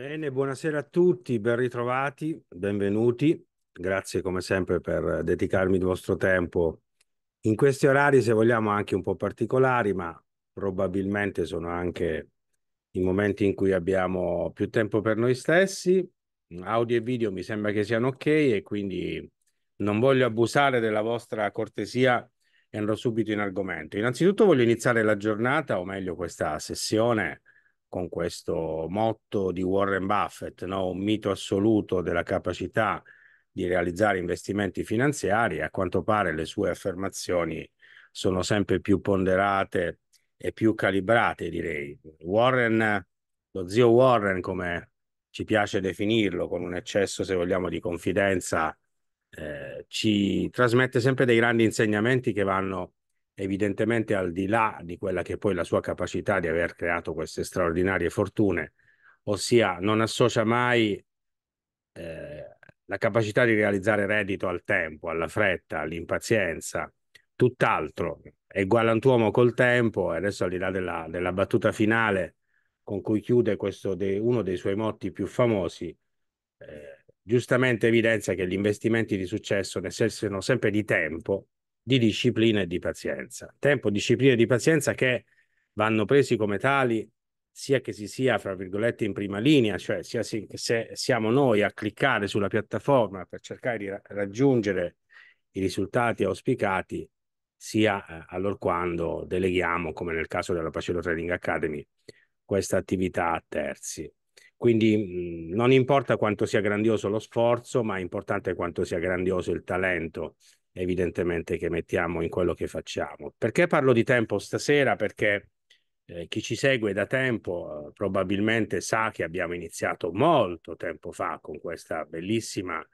Bene, buonasera a tutti, ben ritrovati, benvenuti. Grazie come sempre per dedicarmi il vostro tempo in questi orari, se vogliamo anche un po' particolari, ma probabilmente sono anche i momenti in cui abbiamo più tempo per noi stessi. Audio e video mi sembra che siano ok e quindi non voglio abusare della vostra cortesia e andrò subito in argomento. Innanzitutto voglio iniziare la giornata, o meglio questa sessione, con questo motto di Warren Buffett, no? un mito assoluto della capacità di realizzare investimenti finanziari, a quanto pare le sue affermazioni sono sempre più ponderate e più calibrate, direi. Warren, lo zio Warren, come ci piace definirlo, con un eccesso, se vogliamo, di confidenza, eh, ci trasmette sempre dei grandi insegnamenti che vanno evidentemente al di là di quella che è poi la sua capacità di aver creato queste straordinarie fortune, ossia non associa mai eh, la capacità di realizzare reddito al tempo, alla fretta, all'impazienza, tutt'altro, è galantuomo col tempo e adesso al di là della, della battuta finale con cui chiude questo de, uno dei suoi motti più famosi, eh, giustamente evidenzia che gli investimenti di successo necessitano sempre di tempo di disciplina e di pazienza. Tempo, disciplina e di pazienza che vanno presi come tali sia che si sia, fra virgolette, in prima linea, cioè sia se siamo noi a cliccare sulla piattaforma per cercare di ra raggiungere i risultati auspicati, sia eh, quando deleghiamo, come nel caso della Pacelo Trading Academy, questa attività a terzi. Quindi mh, mhmm, non importa quanto sia grandioso lo sforzo, ma è importante quanto sia grandioso il talento, evidentemente, che mettiamo in quello che facciamo. Perché parlo di tempo stasera? Perché eh, chi ci segue da tempo eh, probabilmente sa che abbiamo iniziato molto tempo fa con questa bellissima,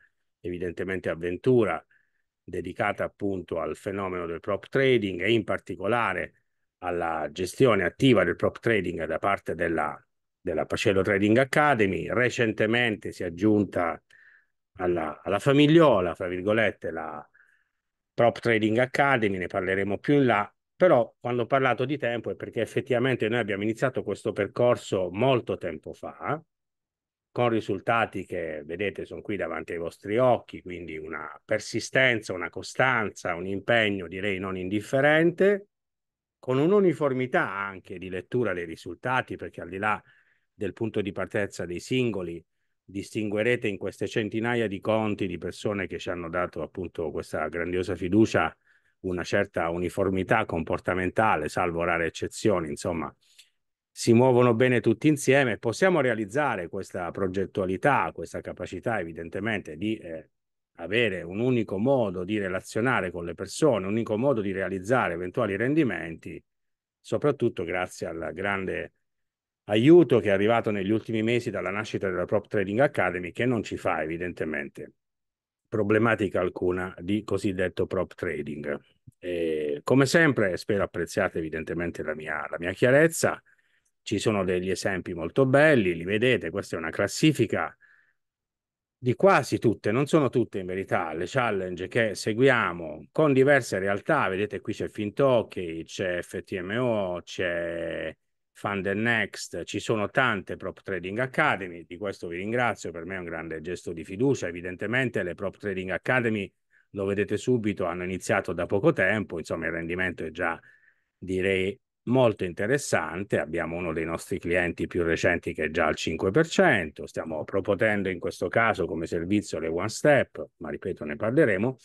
evidentemente, avventura dedicata appunto al fenomeno del prop trading e in particolare alla gestione attiva del prop trading da parte della della Pacello Trading Academy. Recentemente si è aggiunta alla, alla famigliola, fra virgolette, la Prop Trading Academy, ne parleremo più in là, però quando ho parlato di tempo è perché effettivamente noi abbiamo iniziato questo percorso molto tempo fa, con risultati che vedete sono qui davanti ai vostri occhi, quindi una persistenza, una costanza, un impegno direi non indifferente, con un'uniformità anche di lettura dei risultati, perché al di là del punto di partenza dei singoli, distinguerete in queste centinaia di conti di persone che ci hanno dato appunto questa grandiosa fiducia una certa uniformità comportamentale, salvo rare eccezioni, insomma, si muovono bene tutti insieme, possiamo realizzare questa progettualità, questa capacità evidentemente di eh, avere un unico modo di relazionare con le persone, un unico modo di realizzare eventuali rendimenti, soprattutto grazie alla grande aiuto che è arrivato negli ultimi mesi dalla nascita della Prop Trading Academy che non ci fa evidentemente problematica alcuna di cosiddetto prop trading. E come sempre, spero apprezziate evidentemente la mia, la mia chiarezza, ci sono degli esempi molto belli, li vedete, questa è una classifica di quasi tutte, non sono tutte in verità, le challenge che seguiamo con diverse realtà, vedete qui c'è Fintocchi, c'è FTMO, c'è Fund Next, ci sono tante Prop Trading Academy, di questo vi ringrazio, per me è un grande gesto di fiducia, evidentemente le Prop Trading Academy, lo vedete subito, hanno iniziato da poco tempo, insomma il rendimento è già direi molto interessante, abbiamo uno dei nostri clienti più recenti che è già al 5%, stiamo proponendo in questo caso come servizio le One Step, ma ripeto ne parleremo,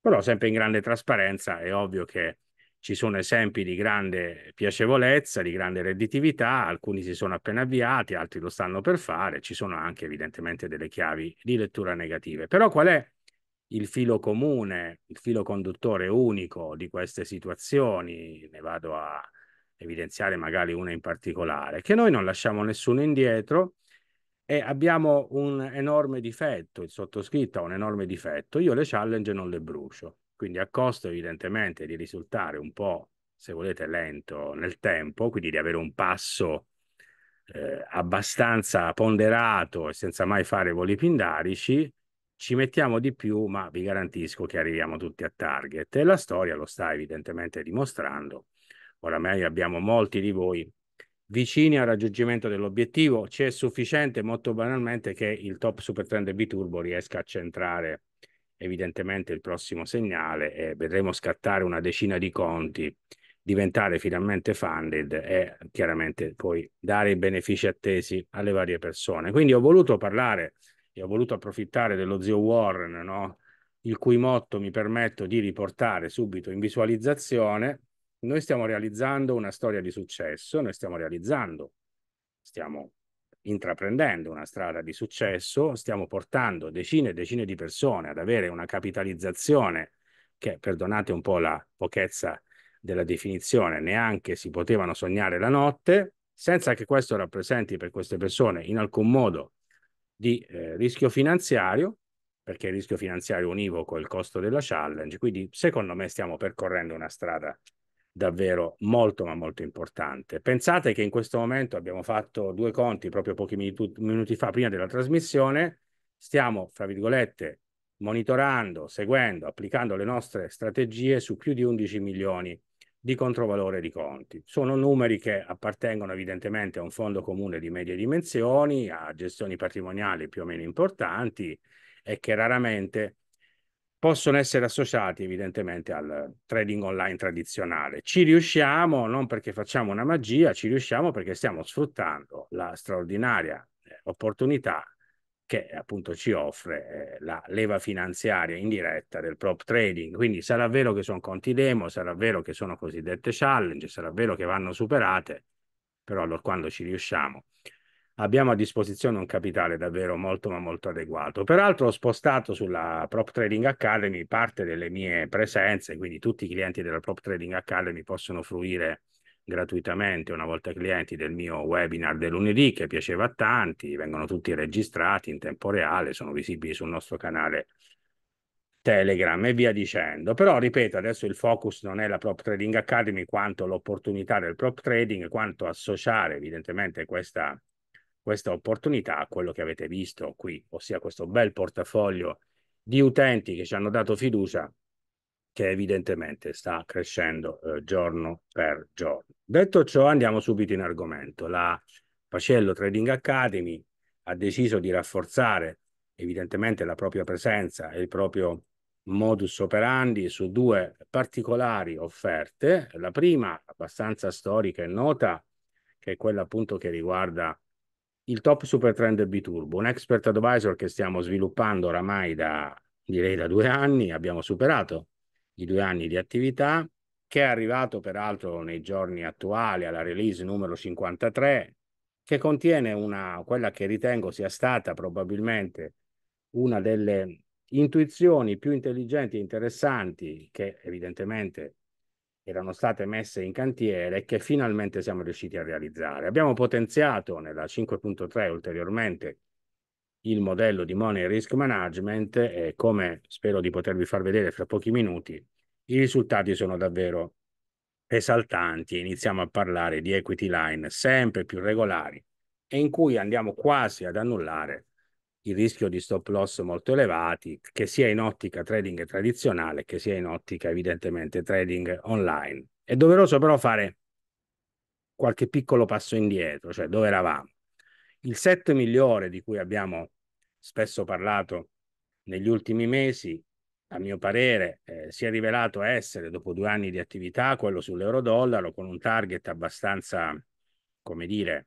però sempre in grande trasparenza è ovvio che ci sono esempi di grande piacevolezza, di grande redditività, alcuni si sono appena avviati, altri lo stanno per fare, ci sono anche evidentemente delle chiavi di lettura negative. Però qual è il filo comune, il filo conduttore unico di queste situazioni? Ne vado a evidenziare magari una in particolare, che noi non lasciamo nessuno indietro, e abbiamo un enorme difetto, il sottoscritto ha un enorme difetto, io le challenge non le brucio quindi a costo evidentemente di risultare un po', se volete, lento nel tempo, quindi di avere un passo eh, abbastanza ponderato e senza mai fare voli pindarici, ci mettiamo di più, ma vi garantisco che arriviamo tutti a target. E la storia lo sta evidentemente dimostrando. Oramai abbiamo molti di voi vicini al raggiungimento dell'obiettivo. C'è sufficiente, molto banalmente, che il top super trend B-Turbo riesca a centrare evidentemente il prossimo segnale e eh, vedremo scattare una decina di conti, diventare finalmente funded e chiaramente poi dare i benefici attesi alle varie persone. Quindi ho voluto parlare e ho voluto approfittare dello zio Warren, no? il cui motto mi permetto di riportare subito in visualizzazione. Noi stiamo realizzando una storia di successo, noi stiamo realizzando, stiamo intraprendendo una strada di successo, stiamo portando decine e decine di persone ad avere una capitalizzazione che, perdonate un po' la pochezza della definizione, neanche si potevano sognare la notte, senza che questo rappresenti per queste persone in alcun modo di eh, rischio finanziario, perché il rischio finanziario univoco è il costo della challenge, quindi secondo me stiamo percorrendo una strada davvero molto ma molto importante. Pensate che in questo momento abbiamo fatto due conti proprio pochi minuti, fa prima della trasmissione, stiamo, fra virgolette, monitorando, seguendo, applicando le nostre strategie su più di 11 milioni di controvalore di conti. Sono numeri che appartengono evidentemente a un fondo comune di medie dimensioni, a gestioni patrimoniali più o meno importanti e che raramente possono essere associati evidentemente al trading online tradizionale. Ci riusciamo non perché facciamo una magia, ci riusciamo perché stiamo sfruttando la straordinaria eh, opportunità che appunto ci offre eh, la leva finanziaria indiretta del prop trading. Quindi sarà vero che sono conti demo, sarà vero che sono cosiddette challenge, sarà vero che vanno superate, però allora quando ci riusciamo abbiamo a disposizione un capitale davvero molto ma molto adeguato. Peraltro ho spostato sulla Prop Trading Academy parte delle mie presenze, quindi tutti i clienti della Prop Trading Academy possono fruire gratuitamente una volta clienti del mio webinar del lunedì che piaceva a tanti, vengono tutti registrati in tempo reale, sono visibili sul nostro canale Telegram e via dicendo. Però ripeto, adesso il focus non è la Prop Trading Academy quanto l'opportunità del prop trading, quanto associare evidentemente questa questa opportunità a quello che avete visto qui, ossia questo bel portafoglio di utenti che ci hanno dato fiducia che evidentemente sta crescendo eh, giorno per giorno. Detto ciò, andiamo subito in argomento. La Pacello Trading Academy ha deciso di rafforzare evidentemente la propria presenza e il proprio modus operandi su due particolari offerte. La prima, abbastanza storica e nota, che è quella appunto che riguarda il top super trend B-Turbo, un expert advisor che stiamo sviluppando oramai da, direi da due anni, abbiamo superato i due anni di attività, che è arrivato peraltro nei giorni attuali alla release numero 53, che contiene una, quella che ritengo sia stata probabilmente una delle intuizioni più intelligenti e interessanti che evidentemente erano state messe in cantiere che finalmente siamo riusciti a realizzare. Abbiamo potenziato nella 5.3 ulteriormente il modello di Money Risk Management e come spero di potervi far vedere fra pochi minuti, i risultati sono davvero esaltanti. Iniziamo a parlare di equity line sempre più regolari e in cui andiamo quasi ad annullare il rischio di stop loss molto elevati, che sia in ottica trading tradizionale, che sia in ottica evidentemente trading online. È doveroso però fare qualche piccolo passo indietro, cioè dove eravamo. Il set migliore di cui abbiamo spesso parlato negli ultimi mesi, a mio parere, eh, si è rivelato essere, dopo due anni di attività, quello sull'euro-dollaro con un target abbastanza, come dire,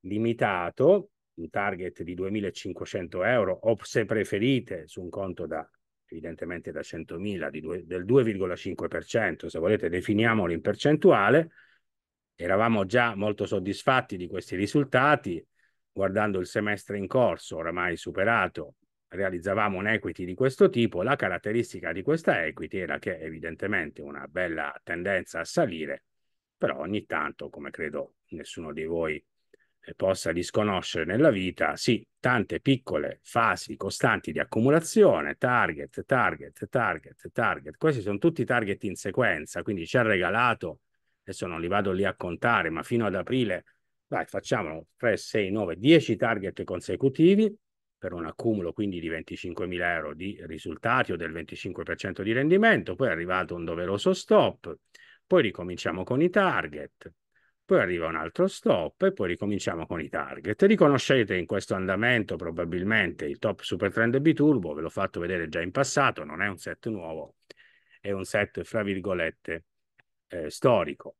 limitato, un target di 2.500 euro o se preferite su un conto da evidentemente da 100.000 due, del 2,5%, se volete definiamolo in percentuale, eravamo già molto soddisfatti di questi risultati, guardando il semestre in corso, oramai superato, realizzavamo un equity di questo tipo, la caratteristica di questa equity era che evidentemente una bella tendenza a salire, però ogni tanto, come credo nessuno di voi e possa disconoscere nella vita, sì, tante piccole fasi costanti di accumulazione, target, target, target, target. Questi sono tutti target in sequenza, quindi ci ha regalato, adesso non li vado lì a contare, ma fino ad aprile, vai, facciamo 3, 6, 9, 10 target consecutivi per un accumulo quindi di 25.000 euro di risultati o del 25% di rendimento, poi è arrivato un doveroso stop, poi ricominciamo con i target, poi arriva un altro stop e poi ricominciamo con i target. Riconoscete in questo andamento probabilmente il top Super Trend Biturbo, ve l'ho fatto vedere già in passato, non è un set nuovo, è un set fra virgolette eh, storico.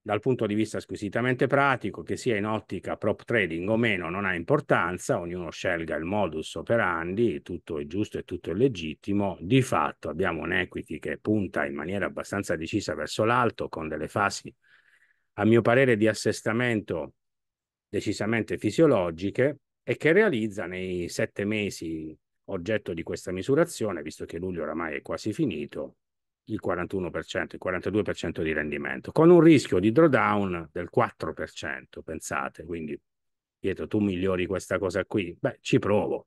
Dal punto di vista squisitamente pratico, che sia in ottica prop trading o meno, non ha importanza, ognuno scelga il modus operandi, tutto è giusto e tutto è legittimo. Di fatto abbiamo un equity che punta in maniera abbastanza decisa verso l'alto con delle fasi a mio parere, di assestamento decisamente fisiologiche e che realizza nei sette mesi oggetto di questa misurazione, visto che luglio oramai è quasi finito, il 41%, il 42% di rendimento, con un rischio di drawdown del 4%, pensate, quindi Pietro, tu migliori questa cosa qui? Beh, ci provo,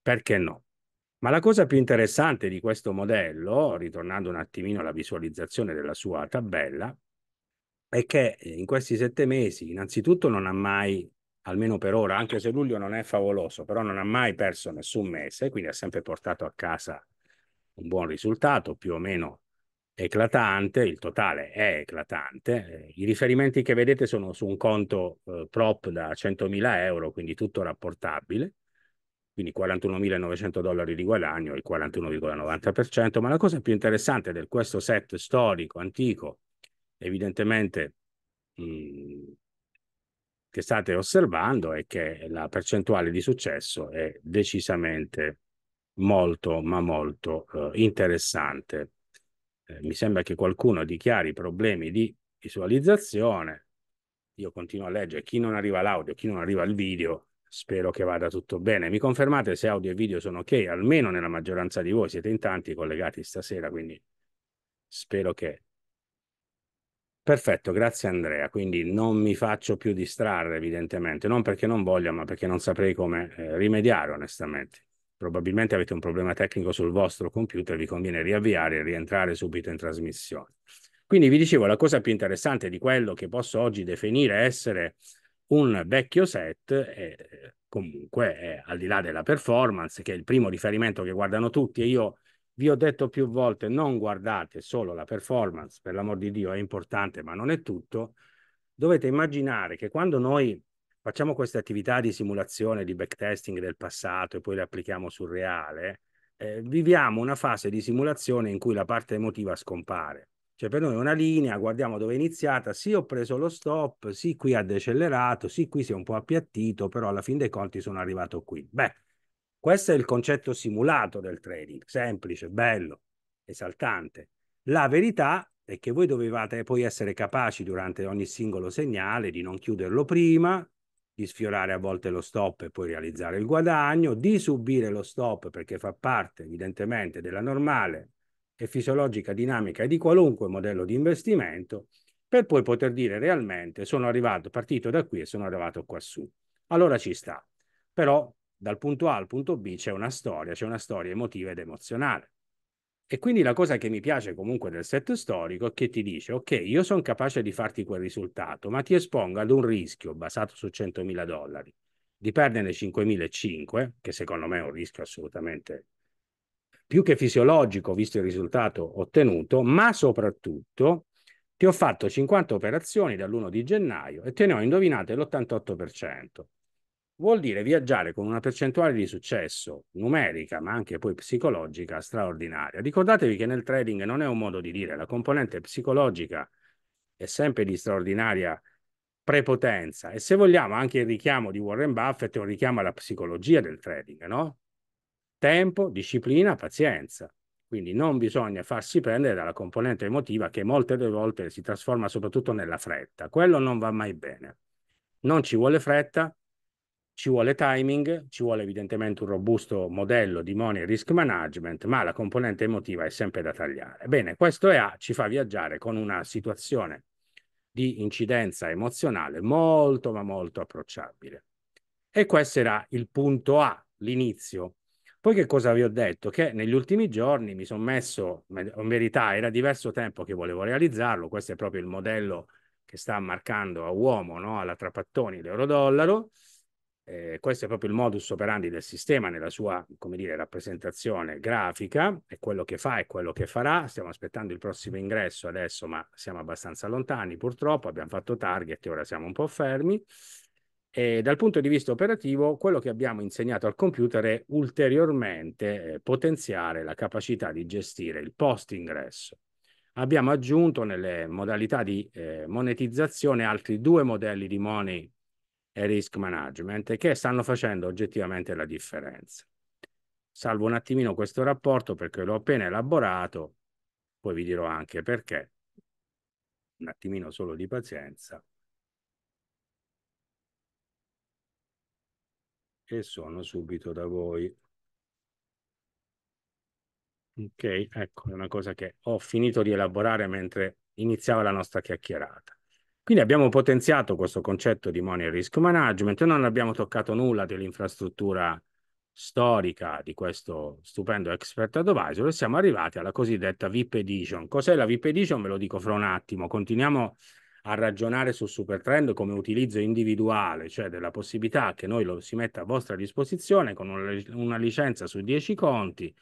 perché no? Ma la cosa più interessante di questo modello, ritornando un attimino alla visualizzazione della sua tabella, è che eh, in questi sette mesi, innanzitutto, non ha mai, almeno per ora, anche se luglio non è favoloso, però non ha mai perso nessun mese, quindi ha sempre portato a casa un buon risultato, più o meno eclatante, il totale è eclatante. Eh, I riferimenti che vedete sono su un conto eh, prop da 100.000 euro, quindi tutto rapportabile, quindi 41.900 dollari di guadagno, il 41,90%, ma la cosa più interessante del questo set storico, antico, evidentemente mh, che state osservando è che la percentuale di successo è decisamente molto ma molto eh, interessante. Eh, mi sembra che qualcuno dichiari problemi di visualizzazione. Io continuo a leggere chi non arriva l'audio, chi non arriva il video. Spero che vada tutto bene. Mi confermate se audio e video sono ok, almeno nella maggioranza di voi siete in tanti collegati stasera, quindi spero che Perfetto, grazie Andrea. Quindi non mi faccio più distrarre, evidentemente, non perché non voglia, ma perché non saprei come eh, rimediare, onestamente. Probabilmente avete un problema tecnico sul vostro computer, vi conviene riavviare e rientrare subito in trasmissione. Quindi vi dicevo, la cosa più interessante di quello che posso oggi definire essere un vecchio set, eh, comunque è al di là della performance, che è il primo riferimento che guardano tutti, e io vi ho detto più volte, non guardate solo la performance, per l'amor di Dio è importante, ma non è tutto. Dovete immaginare che quando noi facciamo queste attività di simulazione, di backtesting del passato e poi le applichiamo sul reale, eh, viviamo una fase di simulazione in cui la parte emotiva scompare. Cioè per noi è una linea, guardiamo dove è iniziata, sì ho preso lo stop, sì qui ha decelerato, sì qui si è un po' appiattito, però alla fine dei conti sono arrivato qui. Beh, questo è il concetto simulato del trading, semplice, bello, esaltante. La verità è che voi dovevate poi essere capaci durante ogni singolo segnale di non chiuderlo prima, di sfiorare a volte lo stop e poi realizzare il guadagno, di subire lo stop perché fa parte evidentemente della normale e fisiologica dinamica di qualunque modello di investimento, per poi poter dire realmente sono arrivato, partito da qui e sono arrivato quassù. Allora ci sta. Però dal punto A al punto B c'è una storia, c'è una storia emotiva ed emozionale. E quindi la cosa che mi piace comunque del set storico è che ti dice, ok, io sono capace di farti quel risultato, ma ti espongo ad un rischio basato su 100.000 dollari, di perderne 5.500, che secondo me è un rischio assolutamente più che fisiologico, visto il risultato ottenuto, ma soprattutto ti ho fatto 50 operazioni dall'1 di gennaio e te ne ho indovinate l'88% vuol dire viaggiare con una percentuale di successo numerica, ma anche poi psicologica, straordinaria. Ricordatevi che nel trading non è un modo di dire, la componente psicologica è sempre di straordinaria prepotenza e se vogliamo anche il richiamo di Warren Buffett è un richiamo alla psicologia del trading, no? Tempo, disciplina, pazienza. Quindi non bisogna farsi prendere dalla componente emotiva che molte delle volte si trasforma soprattutto nella fretta. Quello non va mai bene. Non ci vuole fretta, ci vuole timing, ci vuole evidentemente un robusto modello di money risk management, ma la componente emotiva è sempre da tagliare. Bene, questo EA ci fa viaggiare con una situazione di incidenza emozionale molto ma molto approcciabile. E questo era il punto A, l'inizio. Poi che cosa vi ho detto? Che negli ultimi giorni mi sono messo, in verità era diverso tempo che volevo realizzarlo, questo è proprio il modello che sta marcando a uomo, no? alla Trapattoni, l'euro-dollaro, eh, questo è proprio il modus operandi del sistema nella sua come dire, rappresentazione grafica, è quello che fa e quello che farà. Stiamo aspettando il prossimo ingresso adesso, ma siamo abbastanza lontani purtroppo. Abbiamo fatto target e ora siamo un po' fermi. E ehm, dal punto di vista operativo, quello che abbiamo insegnato al computer è ulteriormente eh, potenziare la capacità di gestire il post ingresso. Abbiamo aggiunto nelle modalità di eh, monetizzazione altri due modelli di money e risk management che stanno facendo oggettivamente la differenza. Salvo un attimino questo rapporto perché l'ho appena elaborato, poi vi dirò anche perché. Un attimino solo di pazienza. E sono subito da voi. Ok, ecco, è una cosa che ho finito di elaborare mentre iniziava la nostra chiacchierata. Quindi abbiamo potenziato questo concetto di money risk management, non abbiamo toccato nulla dell'infrastruttura storica di questo stupendo expert advisor e siamo arrivati alla cosiddetta VIP Edition. Cos'è la VIP Edition? Ve lo dico fra un attimo. Continuiamo a ragionare sul supertrend come utilizzo individuale, cioè della possibilità che noi lo si metta a vostra disposizione con una licenza su 10 conti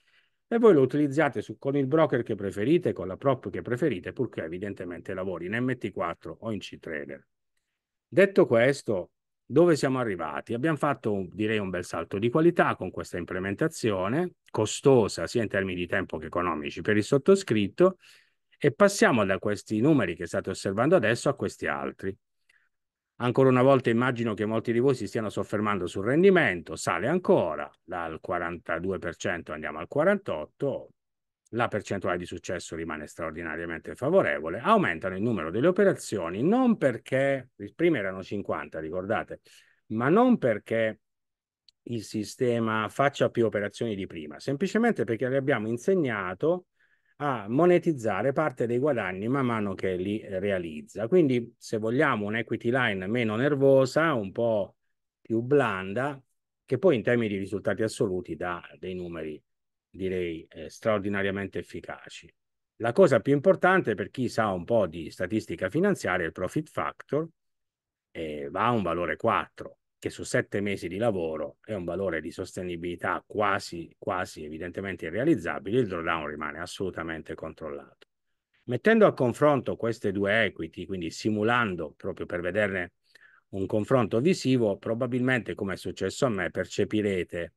e voi lo utilizzate su, con il broker che preferite, con la prop che preferite, purché evidentemente lavori in MT4 o in C-Trader. Detto questo, dove siamo arrivati? Abbiamo fatto direi un bel salto di qualità con questa implementazione, costosa sia in termini di tempo che economici per il sottoscritto, e passiamo da questi numeri che state osservando adesso a questi altri. Ancora una volta immagino che molti di voi si stiano soffermando sul rendimento, sale ancora dal 42% andiamo al 48%, la percentuale di successo rimane straordinariamente favorevole, aumentano il numero delle operazioni non perché, prima erano 50 ricordate, ma non perché il sistema faccia più operazioni di prima, semplicemente perché le abbiamo insegnato a monetizzare parte dei guadagni man mano che li eh, realizza. Quindi se vogliamo un'equity line meno nervosa, un po' più blanda, che poi in termini di risultati assoluti dà dei numeri, direi, eh, straordinariamente efficaci. La cosa più importante per chi sa un po' di statistica finanziaria è il profit factor, eh, va a un valore 4 che su sette mesi di lavoro è un valore di sostenibilità quasi, quasi evidentemente irrealizzabile, il drawdown rimane assolutamente controllato. Mettendo a confronto queste due equity, quindi simulando proprio per vederne un confronto visivo, probabilmente come è successo a me percepirete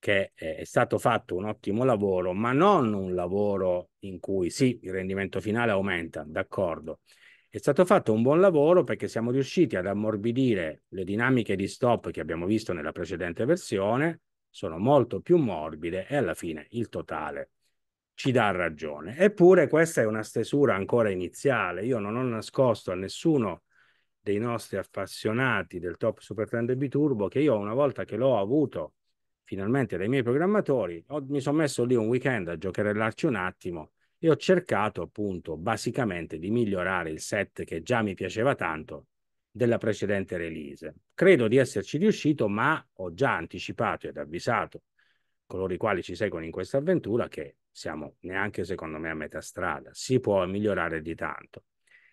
che eh, è stato fatto un ottimo lavoro, ma non un lavoro in cui sì, il rendimento finale aumenta, d'accordo, è stato fatto un buon lavoro perché siamo riusciti ad ammorbidire le dinamiche di stop che abbiamo visto nella precedente versione, sono molto più morbide e alla fine il totale ci dà ragione. Eppure questa è una stesura ancora iniziale. Io non ho nascosto a nessuno dei nostri appassionati del Top Super Trend turbo che io una volta che l'ho avuto finalmente dai miei programmatori, ho, mi sono messo lì un weekend a giocherellarci un attimo e ho cercato appunto basicamente di migliorare il set che già mi piaceva tanto della precedente release. Credo di esserci riuscito, ma ho già anticipato ed avvisato coloro i quali ci seguono in questa avventura che siamo neanche secondo me a metà strada, si può migliorare di tanto.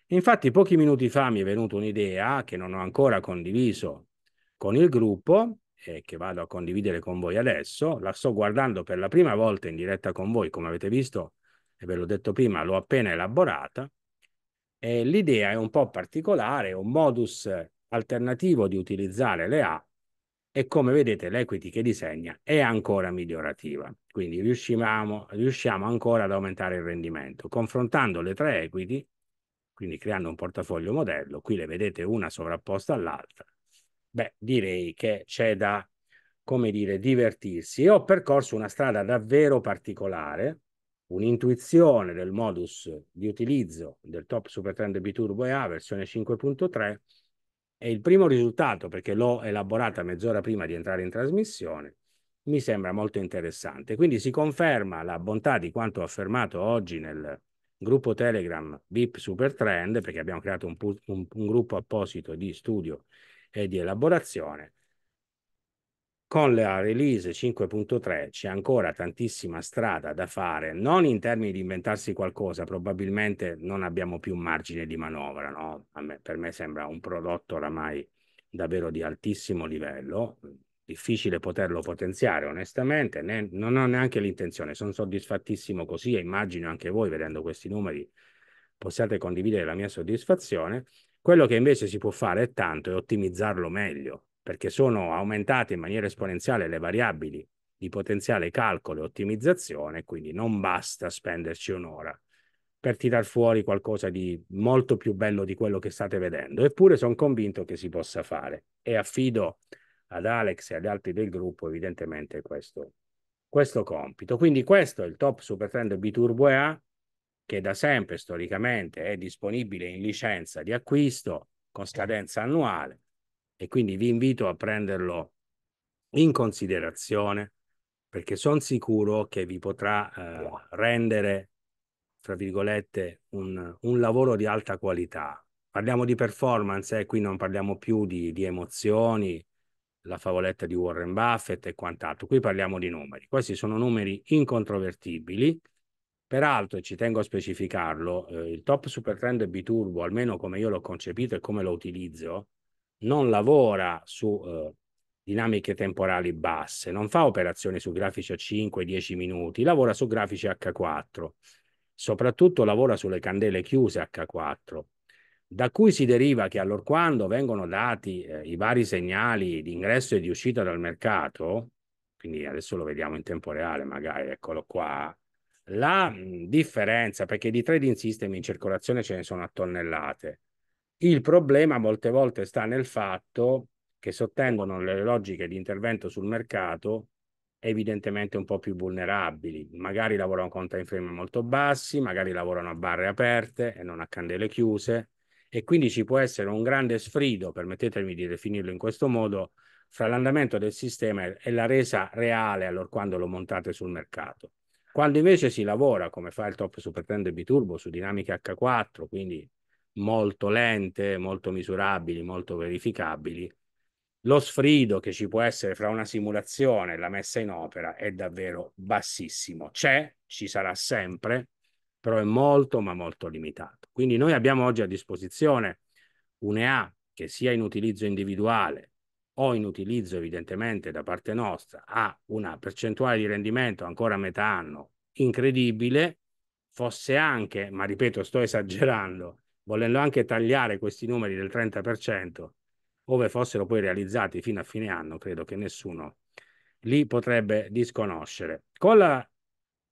Infatti pochi minuti fa mi è venuta un'idea che non ho ancora condiviso con il gruppo e che vado a condividere con voi adesso, la sto guardando per la prima volta in diretta con voi, come avete visto e ve l'ho detto prima, l'ho appena elaborata. E l'idea è un po' particolare, un modus alternativo di utilizzare le A e come vedete l'equity che disegna è ancora migliorativa, quindi riusciamo, riusciamo ancora ad aumentare il rendimento. Confrontando le tre equity, quindi creando un portafoglio modello, qui le vedete una sovrapposta all'altra, beh direi che c'è da, come dire, divertirsi. E ho percorso una strada davvero particolare, un'intuizione del modus di utilizzo del top supertrend B-Turbo EA versione 5.3 e il primo risultato, perché l'ho elaborata mezz'ora prima di entrare in trasmissione, mi sembra molto interessante. Quindi si conferma la bontà di quanto affermato oggi nel gruppo Telegram BIP Supertrend, perché abbiamo creato un, un, un gruppo apposito di studio e di elaborazione, con la release 5.3 c'è ancora tantissima strada da fare, non in termini di inventarsi qualcosa, probabilmente non abbiamo più margine di manovra, no? me, per me sembra un prodotto oramai davvero di altissimo livello, difficile poterlo potenziare onestamente, né, non ho neanche l'intenzione, sono soddisfattissimo così e immagino anche voi vedendo questi numeri possiate condividere la mia soddisfazione. Quello che invece si può fare è tanto e ottimizzarlo meglio, perché sono aumentate in maniera esponenziale le variabili di potenziale calcolo e ottimizzazione, quindi non basta spenderci un'ora per tirar fuori qualcosa di molto più bello di quello che state vedendo, eppure sono convinto che si possa fare e affido ad Alex e ad altri del gruppo evidentemente questo, questo compito. Quindi questo è il top Supertrend B-Turbo EA che da sempre storicamente è disponibile in licenza di acquisto con scadenza annuale e quindi vi invito a prenderlo in considerazione perché sono sicuro che vi potrà eh, rendere, tra virgolette, un, un, lavoro di alta qualità. Parliamo di performance e eh, qui non parliamo più di, di emozioni, la favoletta di Warren Buffett e quant'altro. Qui parliamo di numeri. Questi sono numeri incontrovertibili. Peraltro, e ci tengo a specificarlo, eh, il top super trend B-Turbo, almeno come io l'ho concepito e come lo utilizzo, non lavora su eh, dinamiche temporali basse, non fa operazioni su grafici a 5-10 minuti, lavora su grafici H4, soprattutto lavora sulle candele chiuse H4, da cui si deriva che allorquando vengono dati eh, i vari segnali di ingresso e di uscita dal mercato, quindi adesso lo vediamo in tempo reale magari, eccolo qua, la mh, differenza, perché di trading system in circolazione ce ne sono a tonnellate, il problema molte volte sta nel fatto che sottengono le logiche di intervento sul mercato evidentemente un po' più vulnerabili. Magari lavorano con time frame molto bassi, magari lavorano a barre aperte e non a candele chiuse e quindi ci può essere un grande sfrido, permettetemi di definirlo in questo modo, fra l'andamento del sistema e la resa reale allora quando lo montate sul mercato. Quando invece si lavora, come fa il top Super Trend Biturbo, su dinamiche H4, quindi molto lente, molto misurabili, molto verificabili, lo sfrido che ci può essere fra una simulazione e la messa in opera è davvero bassissimo. C'è, ci sarà sempre, però è molto ma molto limitato. Quindi noi abbiamo oggi a disposizione un'EA che sia in utilizzo individuale o in utilizzo evidentemente da parte nostra ha una percentuale di rendimento ancora a metà anno incredibile, fosse anche, ma ripeto sto esagerando, volendo anche tagliare questi numeri del 30%, ove fossero poi realizzati fino a fine anno, credo che nessuno li potrebbe disconoscere. Con la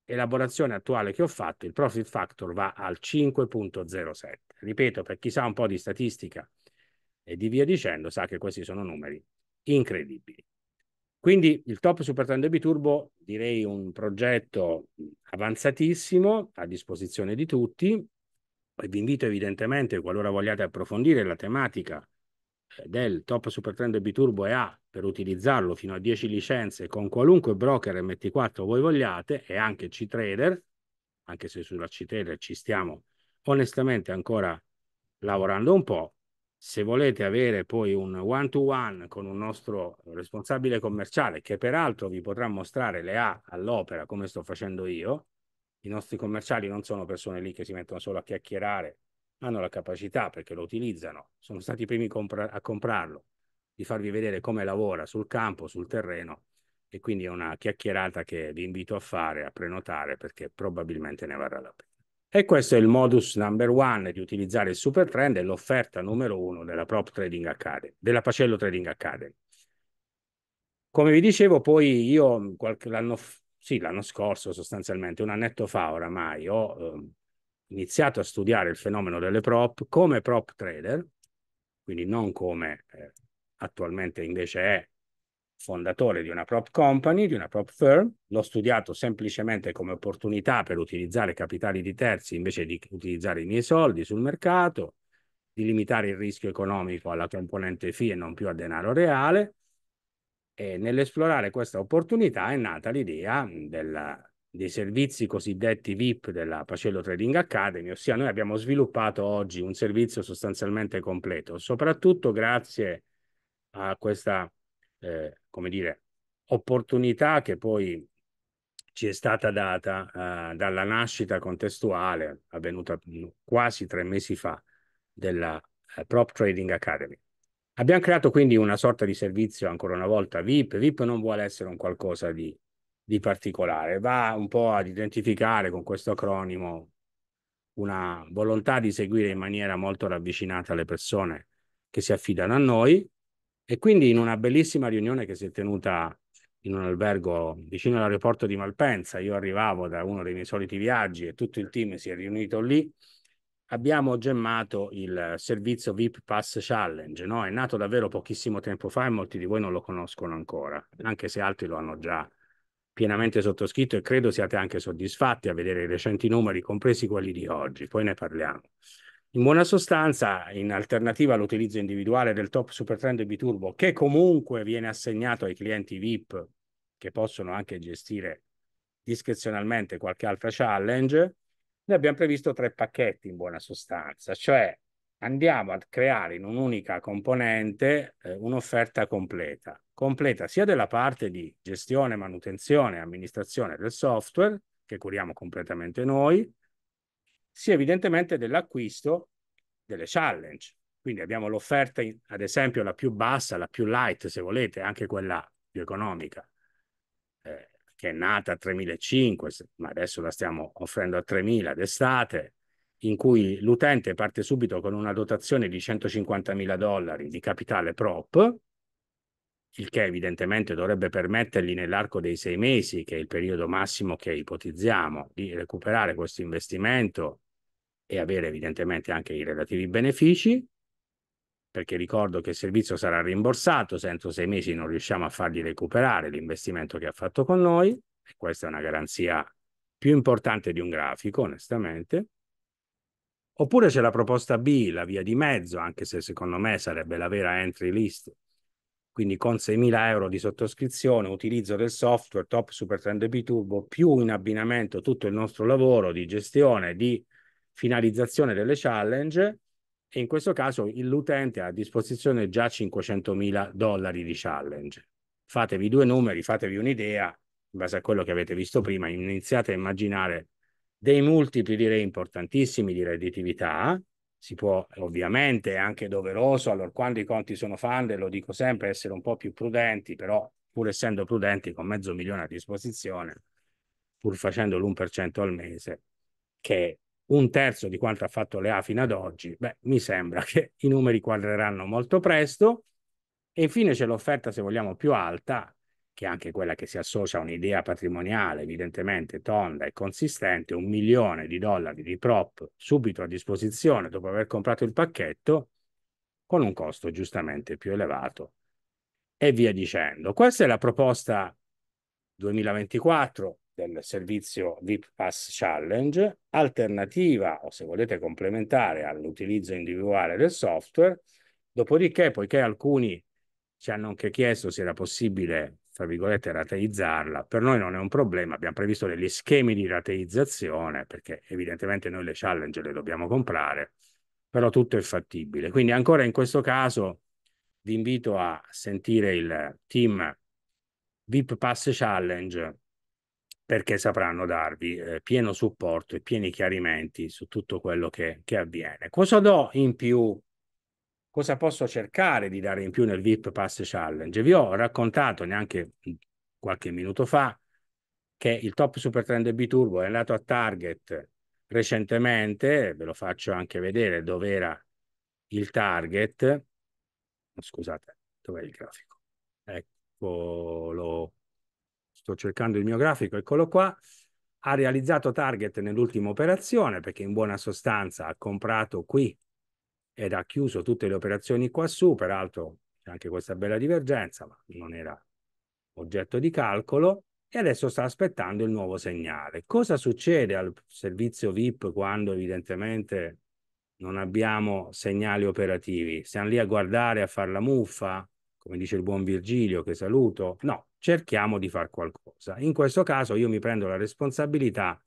elaborazione attuale che ho fatto, il profit factor va al 5.07. Ripeto, per chi sa un po' di statistica e di via dicendo, sa che questi sono numeri incredibili. Quindi il Top Supertrend Tandem Biturbo direi un progetto avanzatissimo a disposizione di tutti e vi invito evidentemente, qualora vogliate approfondire la tematica eh, del Top Super Trend Biturbo EA per utilizzarlo fino a 10 licenze con qualunque broker MT4 voi vogliate e anche C-Trader, anche se sulla C-Trader ci stiamo onestamente ancora lavorando un po'. Se volete avere poi un one-to-one -one con un nostro responsabile commerciale che peraltro vi potrà mostrare le A all'opera come sto facendo io, i nostri commerciali non sono persone lì che si mettono solo a chiacchierare, hanno la capacità perché lo utilizzano, sono stati i primi compra a comprarlo, di farvi vedere come lavora sul campo, sul terreno e quindi è una chiacchierata che vi invito a fare, a prenotare perché probabilmente ne varrà la pena. E questo è il modus number one di utilizzare il super trend e l'offerta numero uno della Prop Trading Academy, della Pacello Trading Academy. Come vi dicevo, poi io l'anno sì, l'anno scorso sostanzialmente, un annetto fa oramai, ho eh, iniziato a studiare il fenomeno delle prop come prop trader, quindi non come eh, attualmente invece è fondatore di una prop company, di una prop firm, l'ho studiato semplicemente come opportunità per utilizzare capitali di terzi invece di utilizzare i miei soldi sul mercato, di limitare il rischio economico alla componente FI e non più a denaro reale, e nell'esplorare questa opportunità è nata l'idea della, dei servizi cosiddetti VIP della Pacello Trading Academy, ossia noi abbiamo sviluppato oggi un servizio sostanzialmente completo, soprattutto grazie a questa, eh, come dire, opportunità che poi ci è stata data eh, dalla nascita contestuale avvenuta quasi tre mesi fa della eh, Prop Trading Academy. Abbiamo creato quindi una sorta di servizio, ancora una volta, VIP. VIP non vuole essere un qualcosa di, di particolare, va un po' ad identificare con questo acronimo una volontà di seguire in maniera molto ravvicinata le persone che si affidano a noi e quindi in una bellissima riunione che si è tenuta in un albergo vicino all'aeroporto di Malpensa, io arrivavo da uno dei miei soliti viaggi e tutto il team si è riunito lì abbiamo gemmato il servizio VIP Pass Challenge, no? è nato davvero pochissimo tempo fa e molti di voi non lo conoscono ancora, anche se altri lo hanno già pienamente sottoscritto e credo siate anche soddisfatti a vedere i recenti numeri, compresi quelli di oggi, poi ne parliamo. In buona sostanza, in alternativa all'utilizzo individuale del top Supertrend Biturbo, che comunque viene assegnato ai clienti VIP che possono anche gestire discrezionalmente qualche altra challenge, noi abbiamo previsto tre pacchetti in buona sostanza, cioè andiamo a creare in un'unica componente eh, un'offerta completa, completa sia della parte di gestione, manutenzione e amministrazione del software, che curiamo completamente noi, sia evidentemente dell'acquisto delle challenge. Quindi abbiamo l'offerta, ad esempio, la più bassa, la più light, se volete, anche quella più economica, che è nata a 3.500, ma adesso la stiamo offrendo a 3.000 d'estate, in cui l'utente parte subito con una dotazione di 150.000 dollari di capitale prop, il che evidentemente dovrebbe permettergli nell'arco dei sei mesi, che è il periodo massimo che ipotizziamo, di recuperare questo investimento e avere evidentemente anche i relativi benefici, perché ricordo che il servizio sarà rimborsato se entro sei mesi non riusciamo a fargli recuperare l'investimento che ha fatto con noi, e questa è una garanzia più importante di un grafico, onestamente. Oppure c'è la proposta B, la via di mezzo, anche se secondo me sarebbe la vera entry list, quindi con 6.000 euro di sottoscrizione, utilizzo del software Top Super Trend B Turbo, più in abbinamento tutto il nostro lavoro di gestione, di finalizzazione delle challenge, in questo caso l'utente ha a disposizione già 500.000 dollari di challenge. Fatevi due numeri, fatevi un'idea, in base a quello che avete visto prima, iniziate a immaginare dei multipli, direi importantissimi, di redditività. Si può, ovviamente, è anche doveroso, allora quando i conti sono fande, lo dico sempre, essere un po' più prudenti, però pur essendo prudenti con mezzo milione a disposizione, pur facendo l'1% al mese, che un terzo di quanto ha fatto l'EA fino ad oggi, beh, mi sembra che i numeri quadreranno molto presto. E infine c'è l'offerta, se vogliamo, più alta, che è anche quella che si associa a un'idea patrimoniale evidentemente tonda e consistente, un milione di dollari di prop subito a disposizione dopo aver comprato il pacchetto, con un costo giustamente più elevato e via dicendo. Questa è la proposta 2024 del servizio VIP Pass Challenge, alternativa o se volete complementare all'utilizzo individuale del software. Dopodiché, poiché alcuni ci hanno anche chiesto se era possibile, tra virgolette, rateizzarla, per noi non è un problema, abbiamo previsto degli schemi di rateizzazione perché evidentemente noi le challenge le dobbiamo comprare, però tutto è fattibile. Quindi ancora in questo caso vi invito a sentire il team VIP Pass Challenge perché sapranno darvi eh, pieno supporto e pieni chiarimenti su tutto quello che, che, avviene. Cosa do in più? Cosa posso cercare di dare in più nel VIP Pass Challenge? Vi ho raccontato neanche mm, qualche minuto fa che il Top Super Trend B Turbo è andato a target recentemente, ve lo faccio anche vedere dove era il target. Scusate, dov'è il grafico? Eccolo sto cercando il mio grafico, eccolo qua, ha realizzato target nell'ultima operazione perché in buona sostanza ha comprato qui ed ha chiuso tutte le operazioni quassù, peraltro c'è anche questa bella divergenza, ma non era oggetto di calcolo, e adesso sta aspettando il nuovo segnale. Cosa succede al servizio VIP quando evidentemente non abbiamo segnali operativi? Siamo lì a guardare, a fare la muffa? come dice il buon Virgilio che saluto, no, cerchiamo di fare qualcosa. In questo caso io mi prendo la responsabilità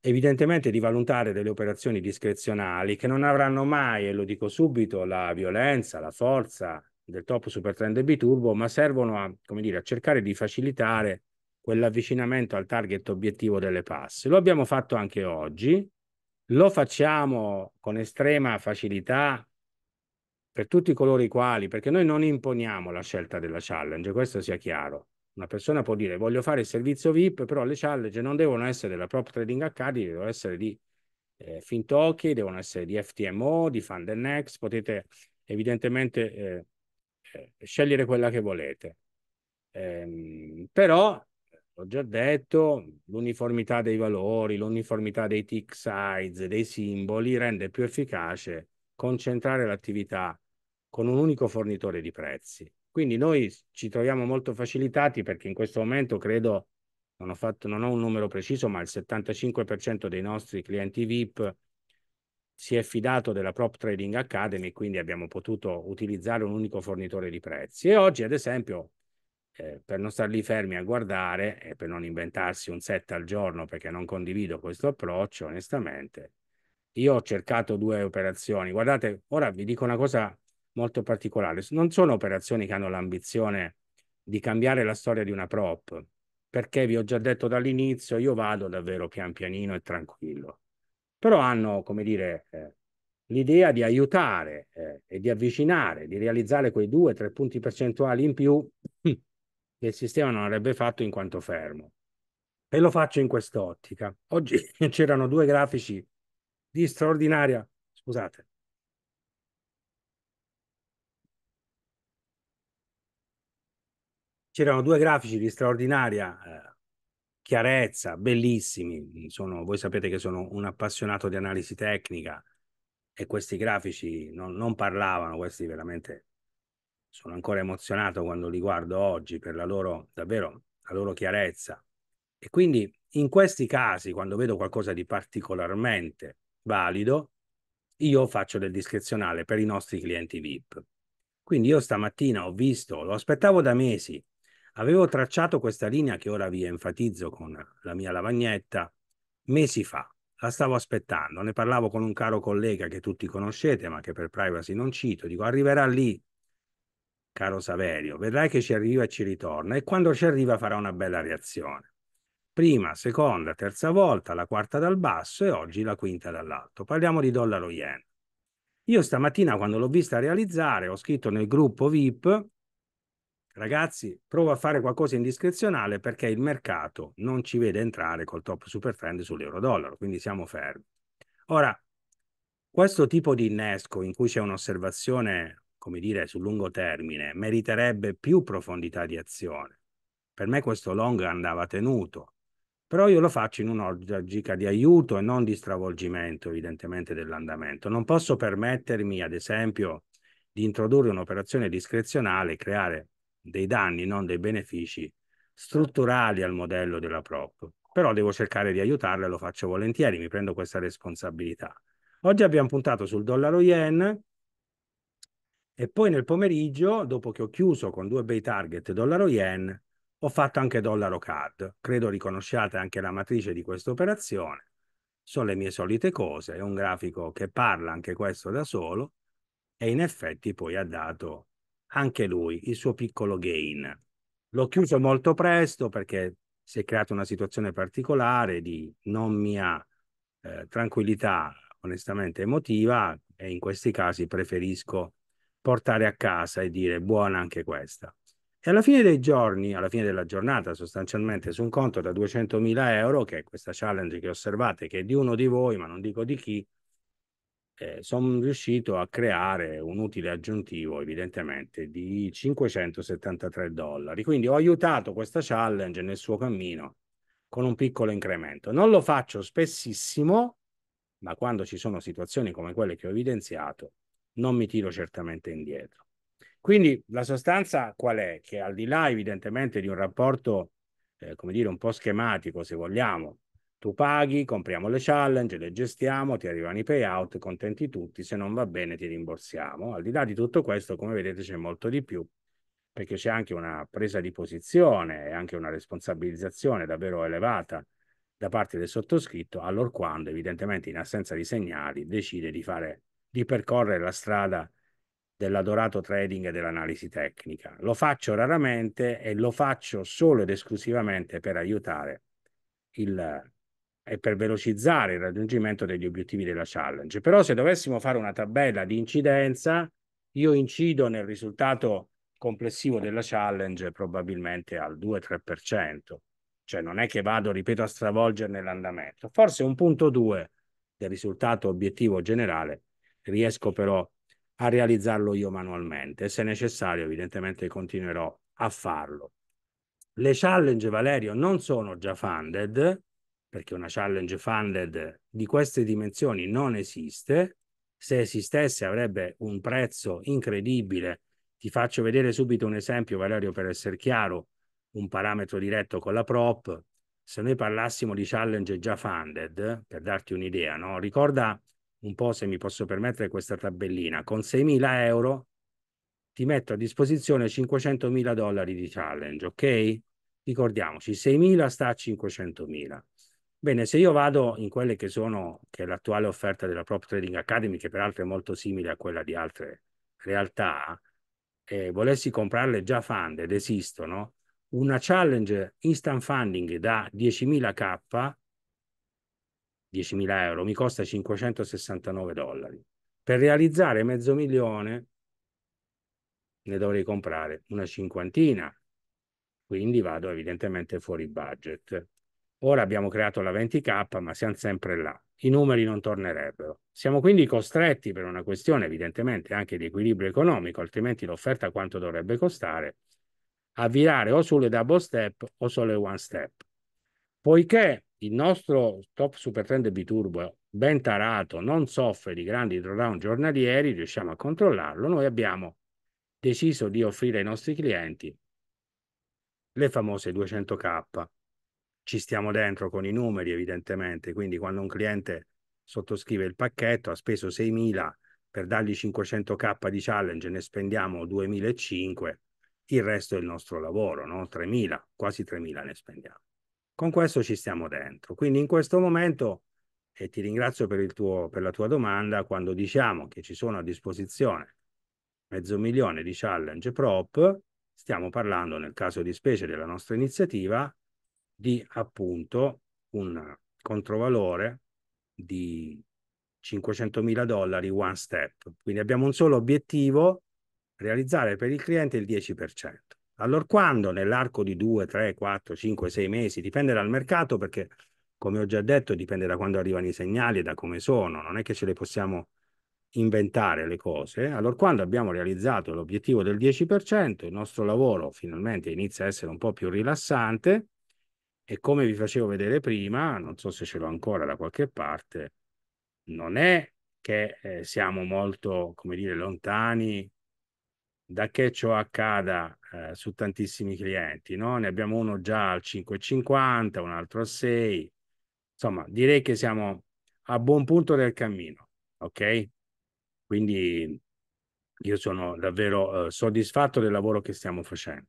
evidentemente di valutare delle operazioni discrezionali che non avranno mai, e lo dico subito, la violenza, la forza del top supertrend trend e biturbo, ma servono a, come dire, a cercare di facilitare quell'avvicinamento al target obiettivo delle passe. Lo abbiamo fatto anche oggi, lo facciamo con estrema facilità per tutti coloro i quali, perché noi non imponiamo la scelta della challenge, questo sia chiaro. Una persona può dire voglio fare il servizio VIP, però le challenge non devono essere della Prop Trading Academy, devono essere di eh, Fintoki, devono essere di FTMO, di Fund and Next, potete evidentemente eh, eh, scegliere quella che volete. Ehm, però, l'ho già detto, l'uniformità dei valori, l'uniformità dei tick size, dei simboli rende più efficace concentrare l'attività con un unico fornitore di prezzi. Quindi noi ci troviamo molto facilitati perché in questo momento credo, non ho, fatto, non ho un numero preciso, ma il 75% dei nostri clienti VIP si è fidato della Prop Trading Academy, quindi abbiamo potuto utilizzare un unico fornitore di prezzi. E oggi, ad esempio, eh, per non star lì fermi a guardare e per non inventarsi un set al giorno, perché non condivido questo approccio, onestamente, io ho cercato due operazioni. Guardate, ora vi dico una cosa molto particolare. Non sono operazioni che hanno l'ambizione di cambiare la storia di una prop, perché vi ho già detto dall'inizio, io vado davvero pian pianino e tranquillo. Però hanno, come dire, eh, l'idea di aiutare eh, e di avvicinare, di realizzare quei due o tre punti percentuali in più che il sistema non avrebbe fatto in quanto fermo. E lo faccio in quest'ottica. Oggi c'erano due grafici di straordinaria, scusate, c'erano due grafici di straordinaria eh, chiarezza, bellissimi. Sono, voi sapete che sono un appassionato di analisi tecnica e questi grafici non, non, parlavano, questi veramente sono ancora emozionato quando li guardo oggi per la loro, davvero, la loro chiarezza. E quindi in questi casi, quando vedo qualcosa di particolarmente valido, io faccio del discrezionale per i nostri clienti VIP. Quindi io stamattina ho visto, lo aspettavo da mesi, avevo tracciato questa linea che ora vi enfatizzo con la mia lavagnetta mesi fa, la stavo aspettando, ne parlavo con un caro collega che tutti conoscete ma che per privacy non cito, dico arriverà lì, caro Saverio, vedrai che ci arriva e ci ritorna e quando ci arriva farà una bella reazione prima, seconda, terza volta, la quarta dal basso e oggi la quinta dall'alto. Parliamo di dollaro yen. Io stamattina quando l'ho vista realizzare ho scritto nel gruppo VIP, ragazzi, provo a fare qualcosa in discrezionale perché il mercato non ci vede entrare col top super trend sull'euro dollaro, quindi siamo fermi. Ora, questo tipo di innesco in cui c'è un'osservazione, come dire, sul lungo termine, meriterebbe più profondità di azione. Per me questo long andava tenuto, però io lo faccio in un'orgica di aiuto e non di stravolgimento evidentemente dell'andamento. Non posso permettermi, ad esempio, di introdurre un'operazione discrezionale e creare dei danni, non dei benefici strutturali al modello della PROP. Però devo cercare di aiutarla e lo faccio volentieri, mi prendo questa responsabilità. Oggi abbiamo puntato sul dollaro yen e poi nel pomeriggio, dopo che ho chiuso con due bei target dollaro yen, ho fatto anche dollaro card, credo riconosciate anche la matrice di questa operazione, sono le mie solite cose, è un grafico che parla anche questo da solo e in effetti poi ha dato anche lui il suo piccolo gain. L'ho chiuso molto presto perché si è creata una situazione particolare di non mia eh, tranquillità onestamente emotiva e in questi casi preferisco portare a casa e dire buona anche questa. E alla fine dei giorni, alla fine della giornata sostanzialmente, su un conto da 200.000 euro, che è questa challenge che osservate, che è di uno di voi, ma non dico di chi, eh, sono riuscito a creare un utile aggiuntivo evidentemente di 573 dollari. Quindi ho aiutato questa challenge nel suo cammino con un piccolo incremento. Non lo faccio spessissimo, ma quando ci sono situazioni come quelle che ho evidenziato, non mi tiro certamente indietro. Quindi la sostanza qual è? Che al di là evidentemente di un rapporto, eh, come dire, un po' schematico, se vogliamo, tu paghi, compriamo le challenge, le gestiamo, ti arrivano i payout, contenti tutti, se non va bene ti rimborsiamo. Al di là di tutto questo, come vedete, c'è molto di più, perché c'è anche una presa di posizione e anche una responsabilizzazione davvero elevata da parte del sottoscritto, allorquando evidentemente in assenza di segnali decide di, fare, di percorrere la strada dell'adorato trading e dell'analisi tecnica. Lo faccio raramente e lo faccio solo ed esclusivamente per aiutare il, e per velocizzare il raggiungimento degli obiettivi della challenge. Però se dovessimo fare una tabella di incidenza, io incido nel risultato complessivo della challenge probabilmente al 2-3%, cioè non è che vado, ripeto, a stravolgerne l'andamento. Forse un punto 2 del risultato obiettivo generale riesco però a realizzarlo io manualmente se necessario evidentemente continuerò a farlo. Le challenge, Valerio, non sono già funded, perché una challenge funded di queste dimensioni non esiste. Se esistesse avrebbe un prezzo incredibile. Ti faccio vedere subito un esempio, Valerio, per essere chiaro, un parametro diretto con la prop. Se noi parlassimo di challenge già funded, per darti un'idea, no? ricorda un po' se mi posso permettere questa tabellina, con 6.000 euro ti metto a disposizione 500.000 dollari di challenge, ok? Ricordiamoci, 6.000 sta a 500.000. Bene, se io vado in quelle che sono, che è l'attuale offerta della Prop Trading Academy, che peraltro è molto simile a quella di altre realtà, e volessi comprarle già funded, esistono, una challenge instant funding da 10.000k 10.000 euro, mi costa 569 dollari. Per realizzare mezzo milione ne dovrei comprare una cinquantina, quindi vado evidentemente fuori budget. Ora abbiamo creato la 20k, ma siamo sempre là. I numeri non tornerebbero. Siamo quindi costretti per una questione evidentemente anche di equilibrio economico, altrimenti l'offerta quanto dovrebbe costare, a virare o sulle double step o sulle one step. Poiché il nostro top super trend biturbo ben tarato non soffre di grandi drawdown giornalieri, riusciamo a controllarlo, noi abbiamo deciso di offrire ai nostri clienti le famose 200k. Ci stiamo dentro con i numeri evidentemente, quindi quando un cliente sottoscrive il pacchetto ha speso 6.000 per dargli 500k di challenge, ne spendiamo 2.500, il resto è il nostro lavoro, no? 3.000, quasi 3.000 ne spendiamo. Con questo ci stiamo dentro. Quindi in questo momento, e ti ringrazio per, tuo, per la tua domanda, quando diciamo che ci sono a disposizione mezzo milione di challenge prop, stiamo parlando nel caso di specie della nostra iniziativa di appunto un controvalore di 500 mila dollari one step. Quindi abbiamo un solo obiettivo, realizzare per il cliente il 10%. Allora quando nell'arco di 2, 3, 4, 5, 6 mesi, dipende dal mercato perché come ho già detto dipende da quando arrivano i segnali e da come sono, non è che ce le possiamo inventare le cose. Allora quando abbiamo realizzato l'obiettivo del 10%, il nostro lavoro finalmente inizia a essere un po' più rilassante e come vi facevo vedere prima, non so se ce l'ho ancora da qualche parte, non è che eh, siamo molto, come dire, lontani da che ciò accada eh, su tantissimi clienti, no? ne abbiamo uno già al 5,50, un altro a 6, insomma direi che siamo a buon punto del cammino, ok? Quindi io sono davvero eh, soddisfatto del lavoro che stiamo facendo.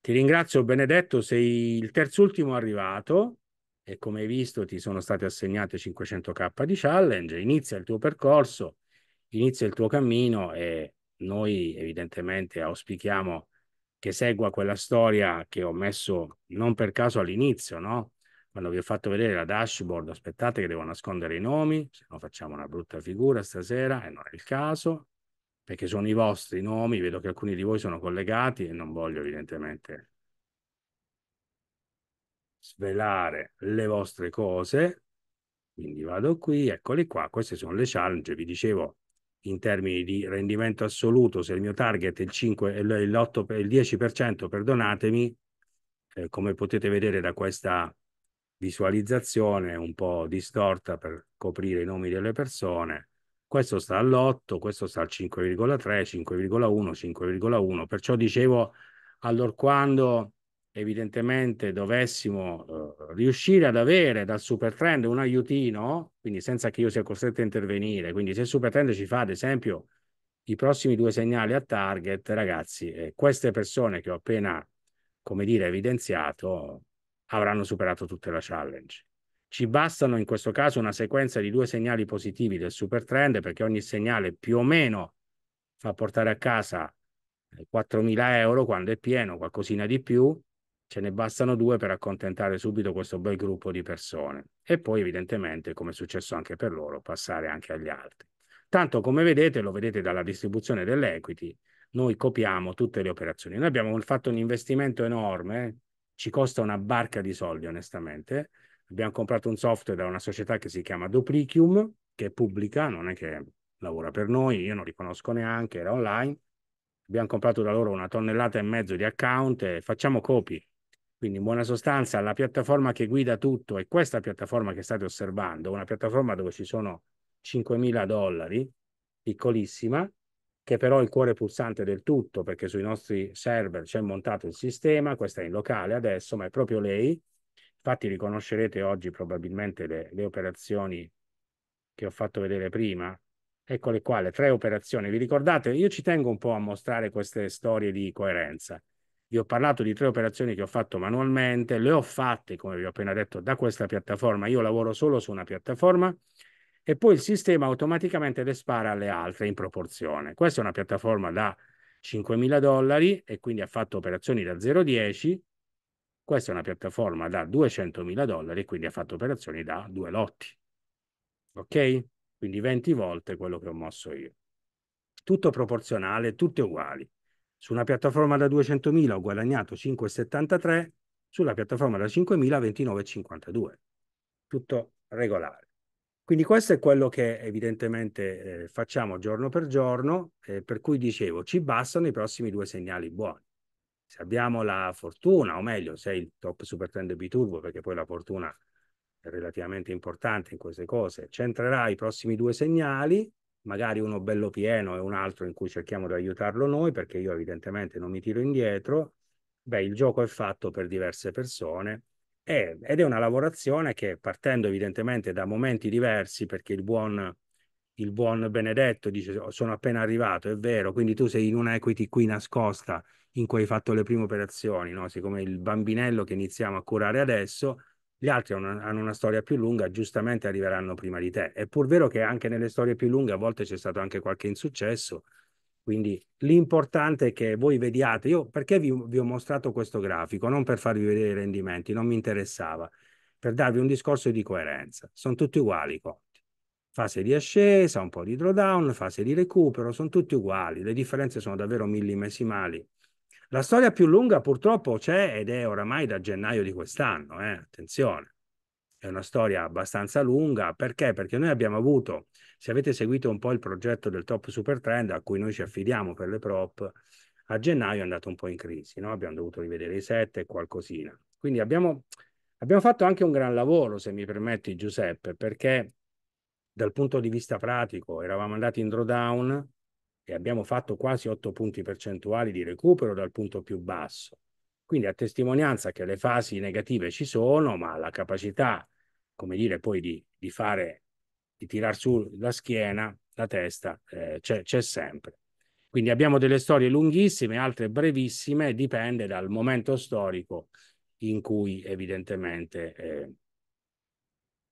Ti ringrazio Benedetto, sei il terzultimo arrivato e come hai visto ti sono state assegnate 500k di challenge, inizia il tuo percorso, inizia il tuo cammino e noi evidentemente auspichiamo che segua quella storia che ho messo non per caso all'inizio, no? Quando vi ho fatto vedere la dashboard, aspettate che devo nascondere i nomi, se no facciamo una brutta figura stasera e non è il caso, perché sono i vostri nomi, vedo che alcuni di voi sono collegati e non voglio evidentemente svelare le vostre cose. Quindi vado qui, eccoli qua, queste sono le challenge, vi dicevo in termini di rendimento assoluto, se il mio target è il, 5, il, 8, il 10%, perdonatemi, eh, come potete vedere da questa visualizzazione un po' distorta per coprire i nomi delle persone, questo sta all'8, questo sta al 5,3, 5,1, 5,1. Perciò dicevo, allora quando evidentemente dovessimo eh, riuscire ad avere dal supertrend un aiutino, quindi senza che io sia costretto a intervenire, quindi se il supertrend ci fa ad esempio i prossimi due segnali a target, ragazzi, eh, queste persone che ho appena, come dire, evidenziato, avranno superato tutta la challenge. Ci bastano in questo caso una sequenza di due segnali positivi del supertrend perché ogni segnale più o meno fa portare a casa 4.000 eh, euro quando è pieno, qualcosina di più, Ce ne bastano due per accontentare subito questo bel gruppo di persone e poi evidentemente, come è successo anche per loro, passare anche agli altri. Tanto come vedete, lo vedete dalla distribuzione dell'equity, noi copiamo tutte le operazioni. Noi abbiamo fatto un investimento enorme, ci costa una barca di soldi onestamente. Abbiamo comprato un software da una società che si chiama Duplicium, che è pubblica, non è che lavora per noi, io non li conosco neanche, era online. Abbiamo comprato da loro una tonnellata e mezzo di account e facciamo copie quindi in buona sostanza la piattaforma che guida tutto è questa piattaforma che state osservando, una piattaforma dove ci sono 5.000 dollari, piccolissima, che però è il cuore pulsante del tutto, perché sui nostri server c'è montato il sistema, questa è in locale adesso, ma è proprio lei. Infatti riconoscerete oggi probabilmente le, le operazioni che ho fatto vedere prima, eccole qua, le tre operazioni. Vi ricordate? Io ci tengo un po' a mostrare queste storie di coerenza vi ho parlato di tre operazioni che ho fatto manualmente, le ho fatte, come vi ho appena detto, da questa piattaforma. Io lavoro solo su una piattaforma e poi il sistema automaticamente le spara alle altre in proporzione. Questa è una piattaforma da 5.000 dollari e quindi ha fatto operazioni da 0,10. Questa è una piattaforma da 200.000 dollari e quindi ha fatto operazioni da due lotti. Ok? Quindi 20 volte quello che ho mosso io. Tutto proporzionale, tutte uguali. Su una piattaforma da 200.000 ho guadagnato 5,73, sulla piattaforma da 5.000 29,52. Tutto regolare. Quindi questo è quello che evidentemente eh, facciamo giorno per giorno, eh, per cui dicevo ci bastano i prossimi due segnali buoni. Se abbiamo la fortuna, o meglio, se il top super trend biturbo, perché poi la fortuna è relativamente importante in queste cose, centrerà i prossimi due segnali, magari uno bello pieno e un altro in cui cerchiamo di aiutarlo noi, perché io evidentemente non mi tiro indietro, beh, il gioco è fatto per diverse persone e, ed è una lavorazione che partendo evidentemente da momenti diversi, perché il buon, il buon Benedetto dice oh, sono appena arrivato, è vero, quindi tu sei in una equity qui nascosta in cui hai fatto le prime operazioni, no? siccome il bambinello che iniziamo a curare adesso gli altri hanno, hanno una storia più lunga, giustamente arriveranno prima di te. È pur vero che anche nelle storie più lunghe a volte c'è stato anche qualche insuccesso, quindi l'importante è che voi vediate, io perché vi, vi, ho mostrato questo grafico? Non per farvi vedere i rendimenti, non mi interessava, per darvi un discorso di coerenza. Sono tutti uguali i conti. Fase di ascesa, un po' di drawdown, fase di recupero, sono tutti uguali. Le differenze sono davvero millimesimali. La storia più lunga purtroppo c'è ed è oramai da gennaio di quest'anno, eh? attenzione. È una storia abbastanza lunga, perché? Perché noi abbiamo avuto, se avete seguito un po' il progetto del Top Super Trend a cui noi ci affidiamo per le prop, a gennaio è andato un po' in crisi, no? abbiamo dovuto rivedere i set e qualcosina. Quindi abbiamo, abbiamo fatto anche un gran lavoro, se mi permetti Giuseppe, perché dal punto di vista pratico eravamo andati in drawdown, e abbiamo fatto quasi 8 punti percentuali di recupero dal punto più basso. Quindi a testimonianza che le fasi negative ci sono, ma la capacità, come dire, poi di, di fare, di tirar su la schiena, la testa, eh, c'è sempre. Quindi abbiamo delle storie lunghissime, altre brevissime, dipende dal momento storico in cui evidentemente eh,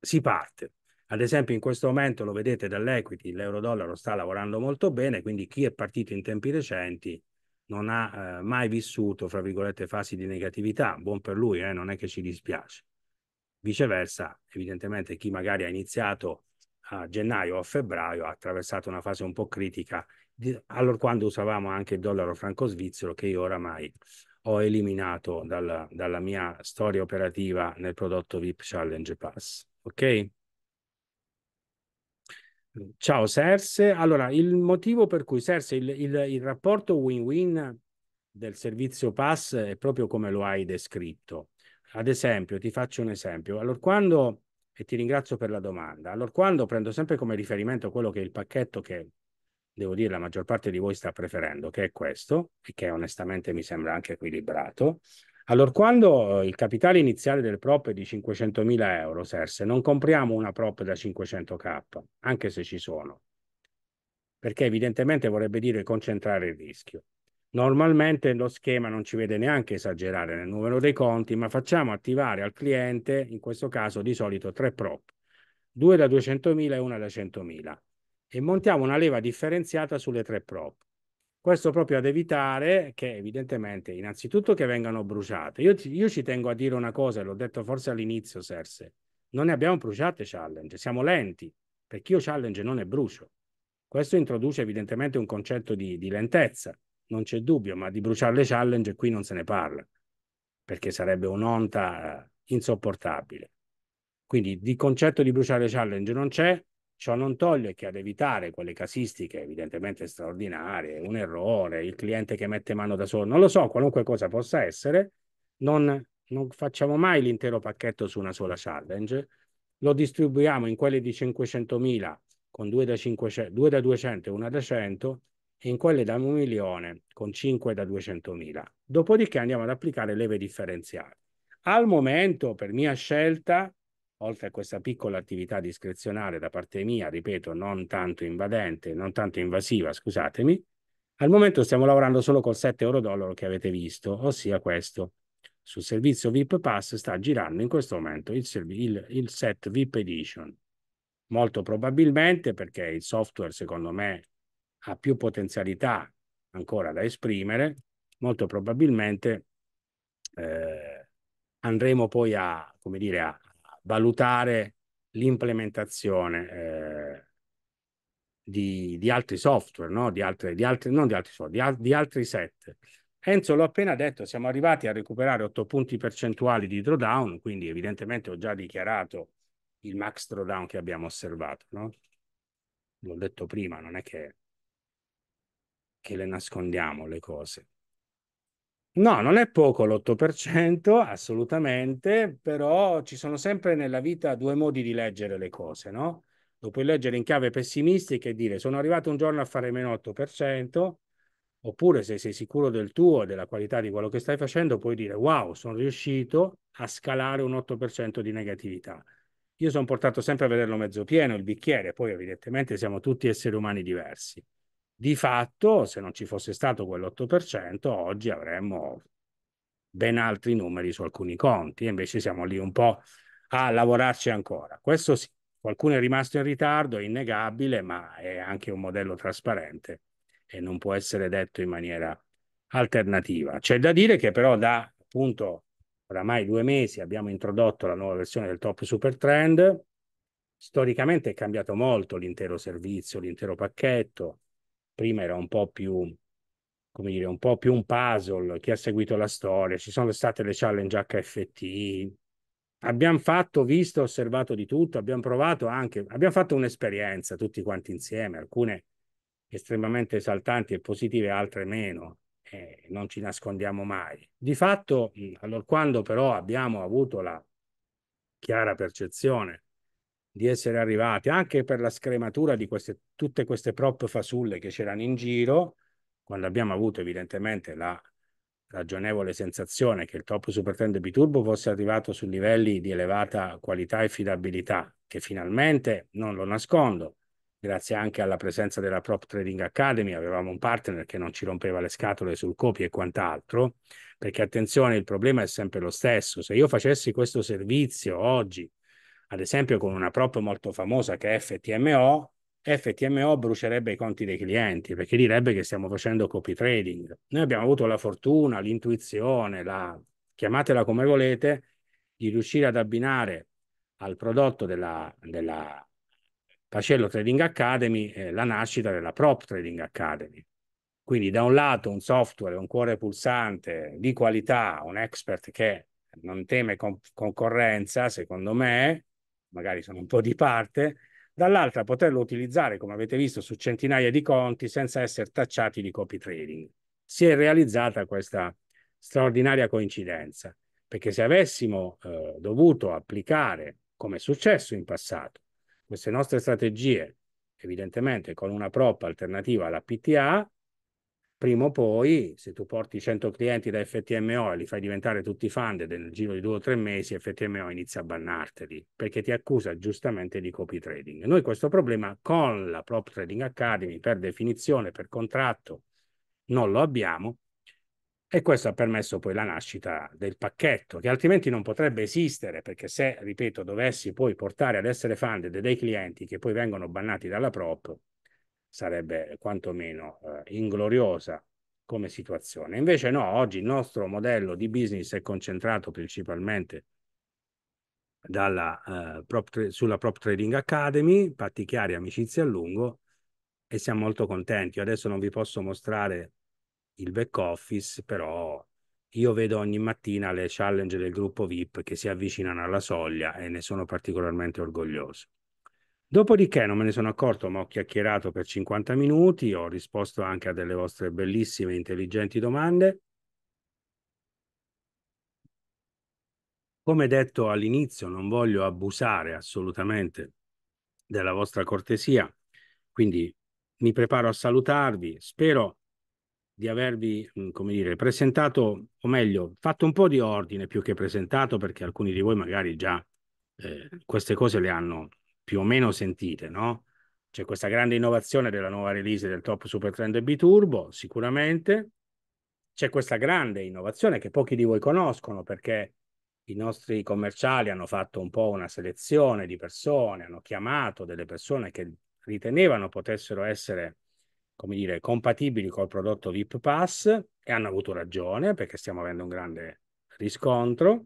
si parte. Ad esempio in questo momento lo vedete dall'equity, l'euro-dollaro sta lavorando molto bene, quindi chi è partito in tempi recenti non ha eh, mai vissuto, fra virgolette, fasi di negatività, buon per lui, eh, non è che ci dispiace. Viceversa, evidentemente chi magari ha iniziato a gennaio o a febbraio ha attraversato una fase un po' critica, di, allora quando usavamo anche il dollaro franco-svizzero che io oramai ho eliminato dal, dalla mia storia operativa nel prodotto VIP Challenge Pass. Ok? Ciao Serse. Allora, il motivo per cui Serse, il, il, il rapporto win-win del servizio pass è proprio come lo hai descritto. Ad esempio, ti faccio un esempio. Allora, quando, e ti ringrazio per la domanda, allora quando prendo sempre come riferimento quello che è il pacchetto che devo dire la maggior parte di voi sta preferendo, che è questo, e che onestamente mi sembra anche equilibrato, allora, quando il capitale iniziale del prop è di 500.000 euro, Serse, non compriamo una prop da 500k, anche se ci sono, perché evidentemente vorrebbe dire concentrare il rischio. Normalmente lo schema non ci vede neanche esagerare nel numero dei conti, ma facciamo attivare al cliente, in questo caso di solito tre prop, due da 200.000 e una da 100.000, e montiamo una leva differenziata sulle tre prop. Questo proprio ad evitare che evidentemente innanzitutto che vengano bruciate. Io, io ci tengo a dire una cosa, l'ho detto forse all'inizio Serse, non ne abbiamo bruciate challenge, siamo lenti, perché io challenge non ne brucio. Questo introduce evidentemente un concetto di, di lentezza, non c'è dubbio, ma di bruciare le challenge qui non se ne parla, perché sarebbe un'onta eh, insopportabile. Quindi di concetto di bruciare challenge non c'è, Ciò non toglie che ad evitare quelle casistiche evidentemente straordinarie, un errore, il cliente che mette mano da solo, non lo so, qualunque cosa possa essere, non, non facciamo mai l'intero pacchetto su una sola challenge, lo distribuiamo in quelle di 500.000 con 2 da, 500, 2 da 200 e 1 da 100 e in quelle da 1 milione con 5 da 200.000. Dopodiché andiamo ad applicare leve differenziali. Al momento, per mia scelta, oltre a questa piccola attività discrezionale da parte mia, ripeto, non tanto invadente, non tanto invasiva, scusatemi, al momento stiamo lavorando solo col 7 euro dollaro che avete visto, ossia questo. Sul servizio VIP Pass sta girando in questo momento il, il, il set VIP Edition. Molto probabilmente perché il software, secondo me, ha più potenzialità ancora da esprimere, molto probabilmente eh, andremo poi a, come dire, a valutare l'implementazione eh, di, di, altri software, no? di, altri, di altri, non di altri software, di, di altri set. Enzo l'ho appena detto, siamo arrivati a recuperare 8 punti percentuali di drawdown, quindi evidentemente ho già dichiarato il max drawdown che abbiamo osservato. No? L'ho detto prima, non è che, che le nascondiamo le cose. No, non è poco l'8%, assolutamente, però ci sono sempre nella vita due modi di leggere le cose, no? Lo puoi leggere in chiave pessimistica e dire sono arrivato un giorno a fare meno 8%, oppure se sei sicuro del tuo e della qualità di quello che stai facendo, puoi dire wow, sono riuscito a scalare un 8% di negatività. Io sono portato sempre a vederlo mezzo pieno, il bicchiere, poi evidentemente siamo tutti esseri umani diversi. Di fatto, se non ci fosse stato quell'8%, oggi avremmo ben altri numeri su alcuni conti, e invece siamo lì un po' a lavorarci ancora. Questo sì, qualcuno è rimasto in ritardo, è innegabile, ma è anche un modello trasparente e non può essere detto in maniera alternativa. C'è da dire che però da appunto oramai due mesi abbiamo introdotto la nuova versione del Top Super Trend, storicamente è cambiato molto l'intero servizio, l'intero pacchetto, prima era un po' più come dire, un po' più un puzzle, chi ha seguito la storia, ci sono state le challenge HFT, abbiamo fatto, visto, osservato di tutto, abbiamo provato anche, abbiamo fatto un'esperienza tutti quanti insieme, alcune estremamente esaltanti e positive, altre meno, eh, non ci nascondiamo mai. Di fatto, allora, quando però abbiamo avuto la chiara percezione di essere arrivati, anche per la scrematura di queste, tutte queste prop fasulle che c'erano in giro, quando abbiamo avuto evidentemente la ragionevole sensazione che il top Super Trend Biturbo fosse arrivato su livelli di elevata qualità e fidabilità, che finalmente, non lo nascondo, grazie anche alla presenza della Prop Trading Academy, avevamo un partner che non ci rompeva le scatole sul copy e quant'altro, perché attenzione, il problema è sempre lo stesso. Se io facessi questo servizio oggi ad esempio con una prop molto famosa che è FTMO, FTMO brucierebbe i conti dei clienti perché direbbe che stiamo facendo copy trading. Noi abbiamo avuto la fortuna, l'intuizione, la, chiamatela come volete, di riuscire ad abbinare al prodotto della, della Pacello Trading Academy eh, la nascita della Prop Trading Academy. Quindi da un lato un software, un cuore pulsante di qualità, un expert che non teme con- concorrenza, secondo me, magari sono un po' di parte, dall'altra poterlo utilizzare, come avete visto, su centinaia di conti senza essere tacciati di copy trading. Si è realizzata questa straordinaria coincidenza, perché se avessimo eh, dovuto applicare, come è successo in passato, queste nostre strategie, evidentemente con una prop alternativa alla PTA, prima o poi, se tu porti 100 clienti da FTMO e li fai diventare tutti funded nel giro di due o tre mesi, FTMO inizia a bannarteli perché ti accusa giustamente di copy trading. Noi questo problema con la Prop Trading Academy, per definizione, per contratto, non lo abbiamo e questo ha permesso poi la nascita del pacchetto, che altrimenti non potrebbe esistere, perché se, ripeto, dovessi poi portare ad essere funded dei clienti che poi vengono bannati dalla prop, sarebbe quantomeno eh, ingloriosa come situazione. Invece no, oggi il nostro modello di business è concentrato principalmente dalla, eh, prop sulla Prop Trading Academy, patti chiari, amicizie a lungo e siamo molto contenti. Io adesso non vi posso mostrare il back office, però io vedo ogni mattina le challenge del gruppo VIP che si avvicinano alla soglia e ne sono particolarmente orgoglioso. Dopodiché non me ne sono accorto, ma ho chiacchierato per 50 minuti, ho risposto anche a delle vostre bellissime e intelligenti domande. Come detto all'inizio, non voglio abusare assolutamente della vostra cortesia, quindi mi preparo a salutarvi. Spero di avervi, mm, come dire, presentato, o meglio, fatto un po' di ordine più che presentato, perché alcuni di voi magari già eh, queste cose le hanno più o meno sentite, no? C'è questa grande innovazione della nuova release del Top Super Trend B Turbo, sicuramente. C'è questa grande innovazione che pochi di voi conoscono perché i nostri commerciali hanno fatto un po' una selezione di persone, hanno chiamato delle persone che ritenevano potessero essere, come dire, compatibili col prodotto VIP Pass e hanno avuto ragione perché stiamo avendo un grande riscontro.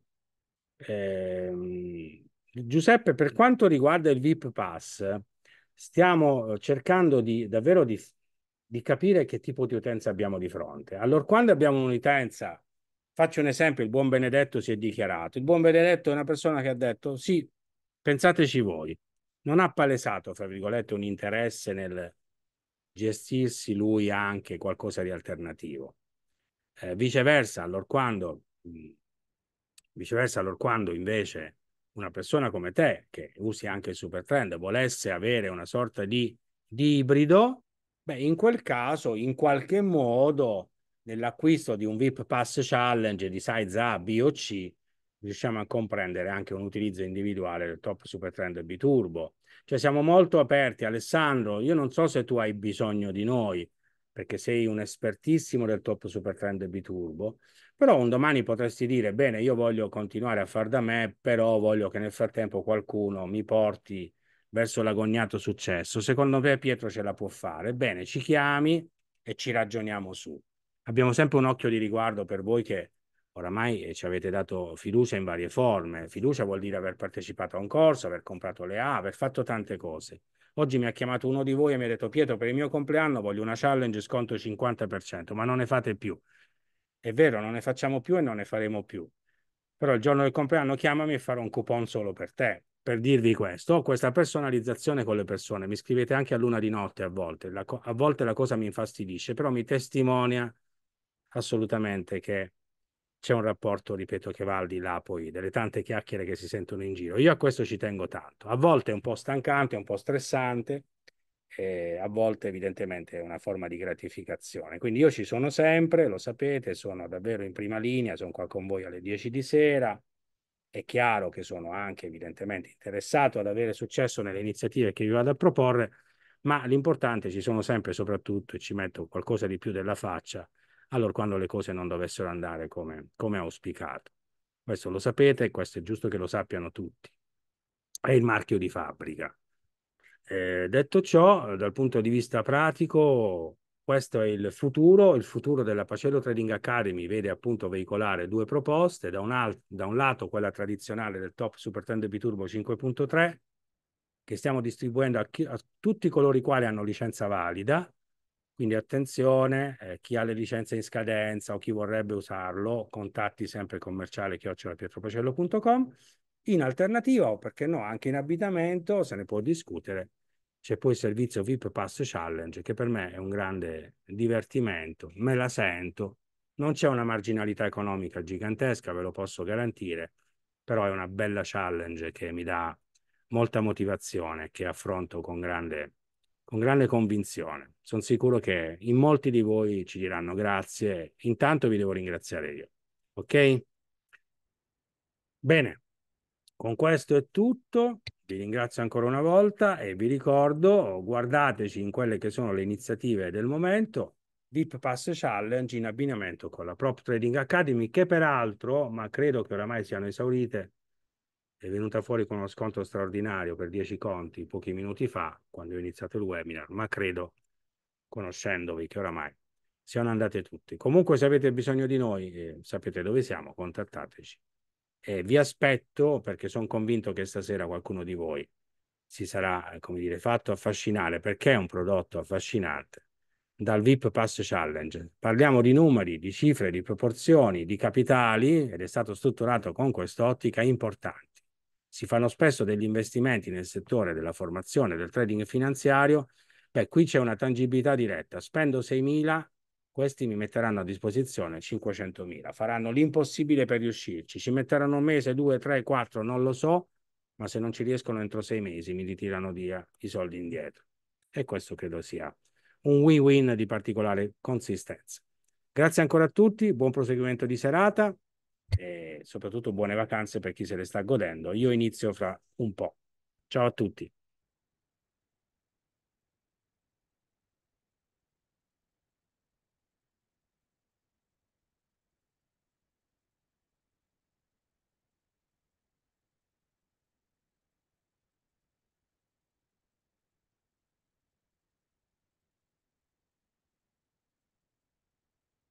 Ehm, Giuseppe, per quanto riguarda il VIP Pass, stiamo eh, cercando di, davvero di, di capire che tipo di utenza abbiamo di fronte. Allora, quando abbiamo un'utenza, faccio un esempio, il buon Benedetto si è dichiarato. Il buon Benedetto è una persona che ha detto, sì, pensateci voi, non ha palesato, fra virgolette, un interesse nel gestirsi lui anche qualcosa di alternativo. Eh, viceversa, quando, viceversa, allorquando invece una persona come te, che usi anche il super trend, volesse avere una sorta di, di ibrido, beh, in quel caso, in qualche modo, nell'acquisto di un VIP Pass Challenge di size A, B o C, riusciamo a comprendere anche un utilizzo individuale del top super trend biturbo. Cioè siamo molto aperti. Alessandro, io non so se tu hai bisogno di noi, perché sei un espertissimo del top super trend biturbo, però un domani potresti dire, bene, io voglio continuare a far da me, però voglio che nel frattempo qualcuno mi porti verso l'agognato successo. Secondo me Pietro ce la può fare. Bene, ci chiami e ci ragioniamo su. Abbiamo sempre un occhio di riguardo per voi che oramai eh, ci avete dato fiducia in varie forme. Fiducia vuol dire aver partecipato a un corso, aver comprato le A, aver fatto tante cose. Oggi mi ha chiamato uno di voi e mi ha detto Pietro per il mio compleanno voglio una challenge sconto 50%, ma non ne fate più. È vero, non ne facciamo più e non ne faremo più. Però il giorno del compleanno chiamami e farò un coupon solo per te, per dirvi questo. Ho questa personalizzazione con le persone. Mi scrivete anche a luna di notte a volte. La, a volte la cosa mi infastidisce, però mi testimonia assolutamente che c'è un rapporto, ripeto, che va al di là poi delle tante chiacchiere che si sentono in giro. Io a questo ci tengo tanto. A volte è un po' stancante, un po' stressante, eh, a volte evidentemente è una forma di gratificazione. Quindi io ci sono sempre, lo sapete, sono davvero in prima linea, sono qua con voi alle 10 di sera, è chiaro che sono anche evidentemente interessato ad avere successo nelle iniziative che vi vado a proporre, ma l'importante ci sono sempre soprattutto e ci metto qualcosa di più della faccia allora quando le cose non dovessero andare come, come auspicato. Questo lo sapete questo è giusto che lo sappiano tutti. È il marchio di fabbrica. Eh, detto ciò, dal punto di vista pratico, questo è il futuro. Il futuro della Pacello Trading Academy vede appunto veicolare due proposte. Da un, al- da un lato quella tradizionale del Top Super Tender Biturbo 5.3, che stiamo distribuendo a, chi- a tutti coloro i quali hanno licenza valida. Quindi attenzione, eh, chi ha le licenze in scadenza o chi vorrebbe usarlo, contatti sempre commerciale chiocciolapietropacello.com in alternativa, o perché no, anche in abitamento se ne può discutere. C'è poi il servizio VIP Pass Challenge, che per me è un grande divertimento, me la sento. Non c'è una marginalità economica gigantesca, ve lo posso garantire, però è una bella challenge che mi dà molta motivazione, che affronto con grande, con grande convinzione. Sono sicuro che in molti di voi ci diranno grazie. Intanto vi devo ringraziare io. Ok? Bene, con questo è tutto, vi ringrazio ancora una volta e vi ricordo, guardateci in quelle che sono le iniziative del momento, Deep Pass Challenge in abbinamento con la Prop Trading Academy, che peraltro, ma credo che oramai siano esaurite, è venuta fuori con uno sconto straordinario per 10 conti pochi minuti fa, quando ho iniziato il webinar, ma credo, conoscendovi, che oramai siano andate tutti. Comunque se avete bisogno di noi, eh, sapete dove siamo, contattateci eh, vi aspetto perché sono convinto che stasera qualcuno di voi si sarà, come dire, fatto affascinare perché è un prodotto affascinante dal VIP Pass Challenge. Parliamo di numeri, di cifre, di proporzioni, di capitali ed è stato strutturato con quest'ottica importanti. Si fanno spesso degli investimenti nel settore della formazione, del trading finanziario. Beh, qui c'è una tangibilità diretta. Spendo 6.000, questi mi metteranno a disposizione 500.000, faranno l'impossibile per riuscirci, ci metteranno un mese, due, tre, quattro, non lo so, ma se non ci riescono entro sei mesi mi ritirano via i soldi indietro. E questo credo sia un win-win di particolare consistenza. Grazie ancora a tutti, buon proseguimento di serata e soprattutto buone vacanze per chi se le sta godendo. Io inizio fra un po'. Ciao a tutti.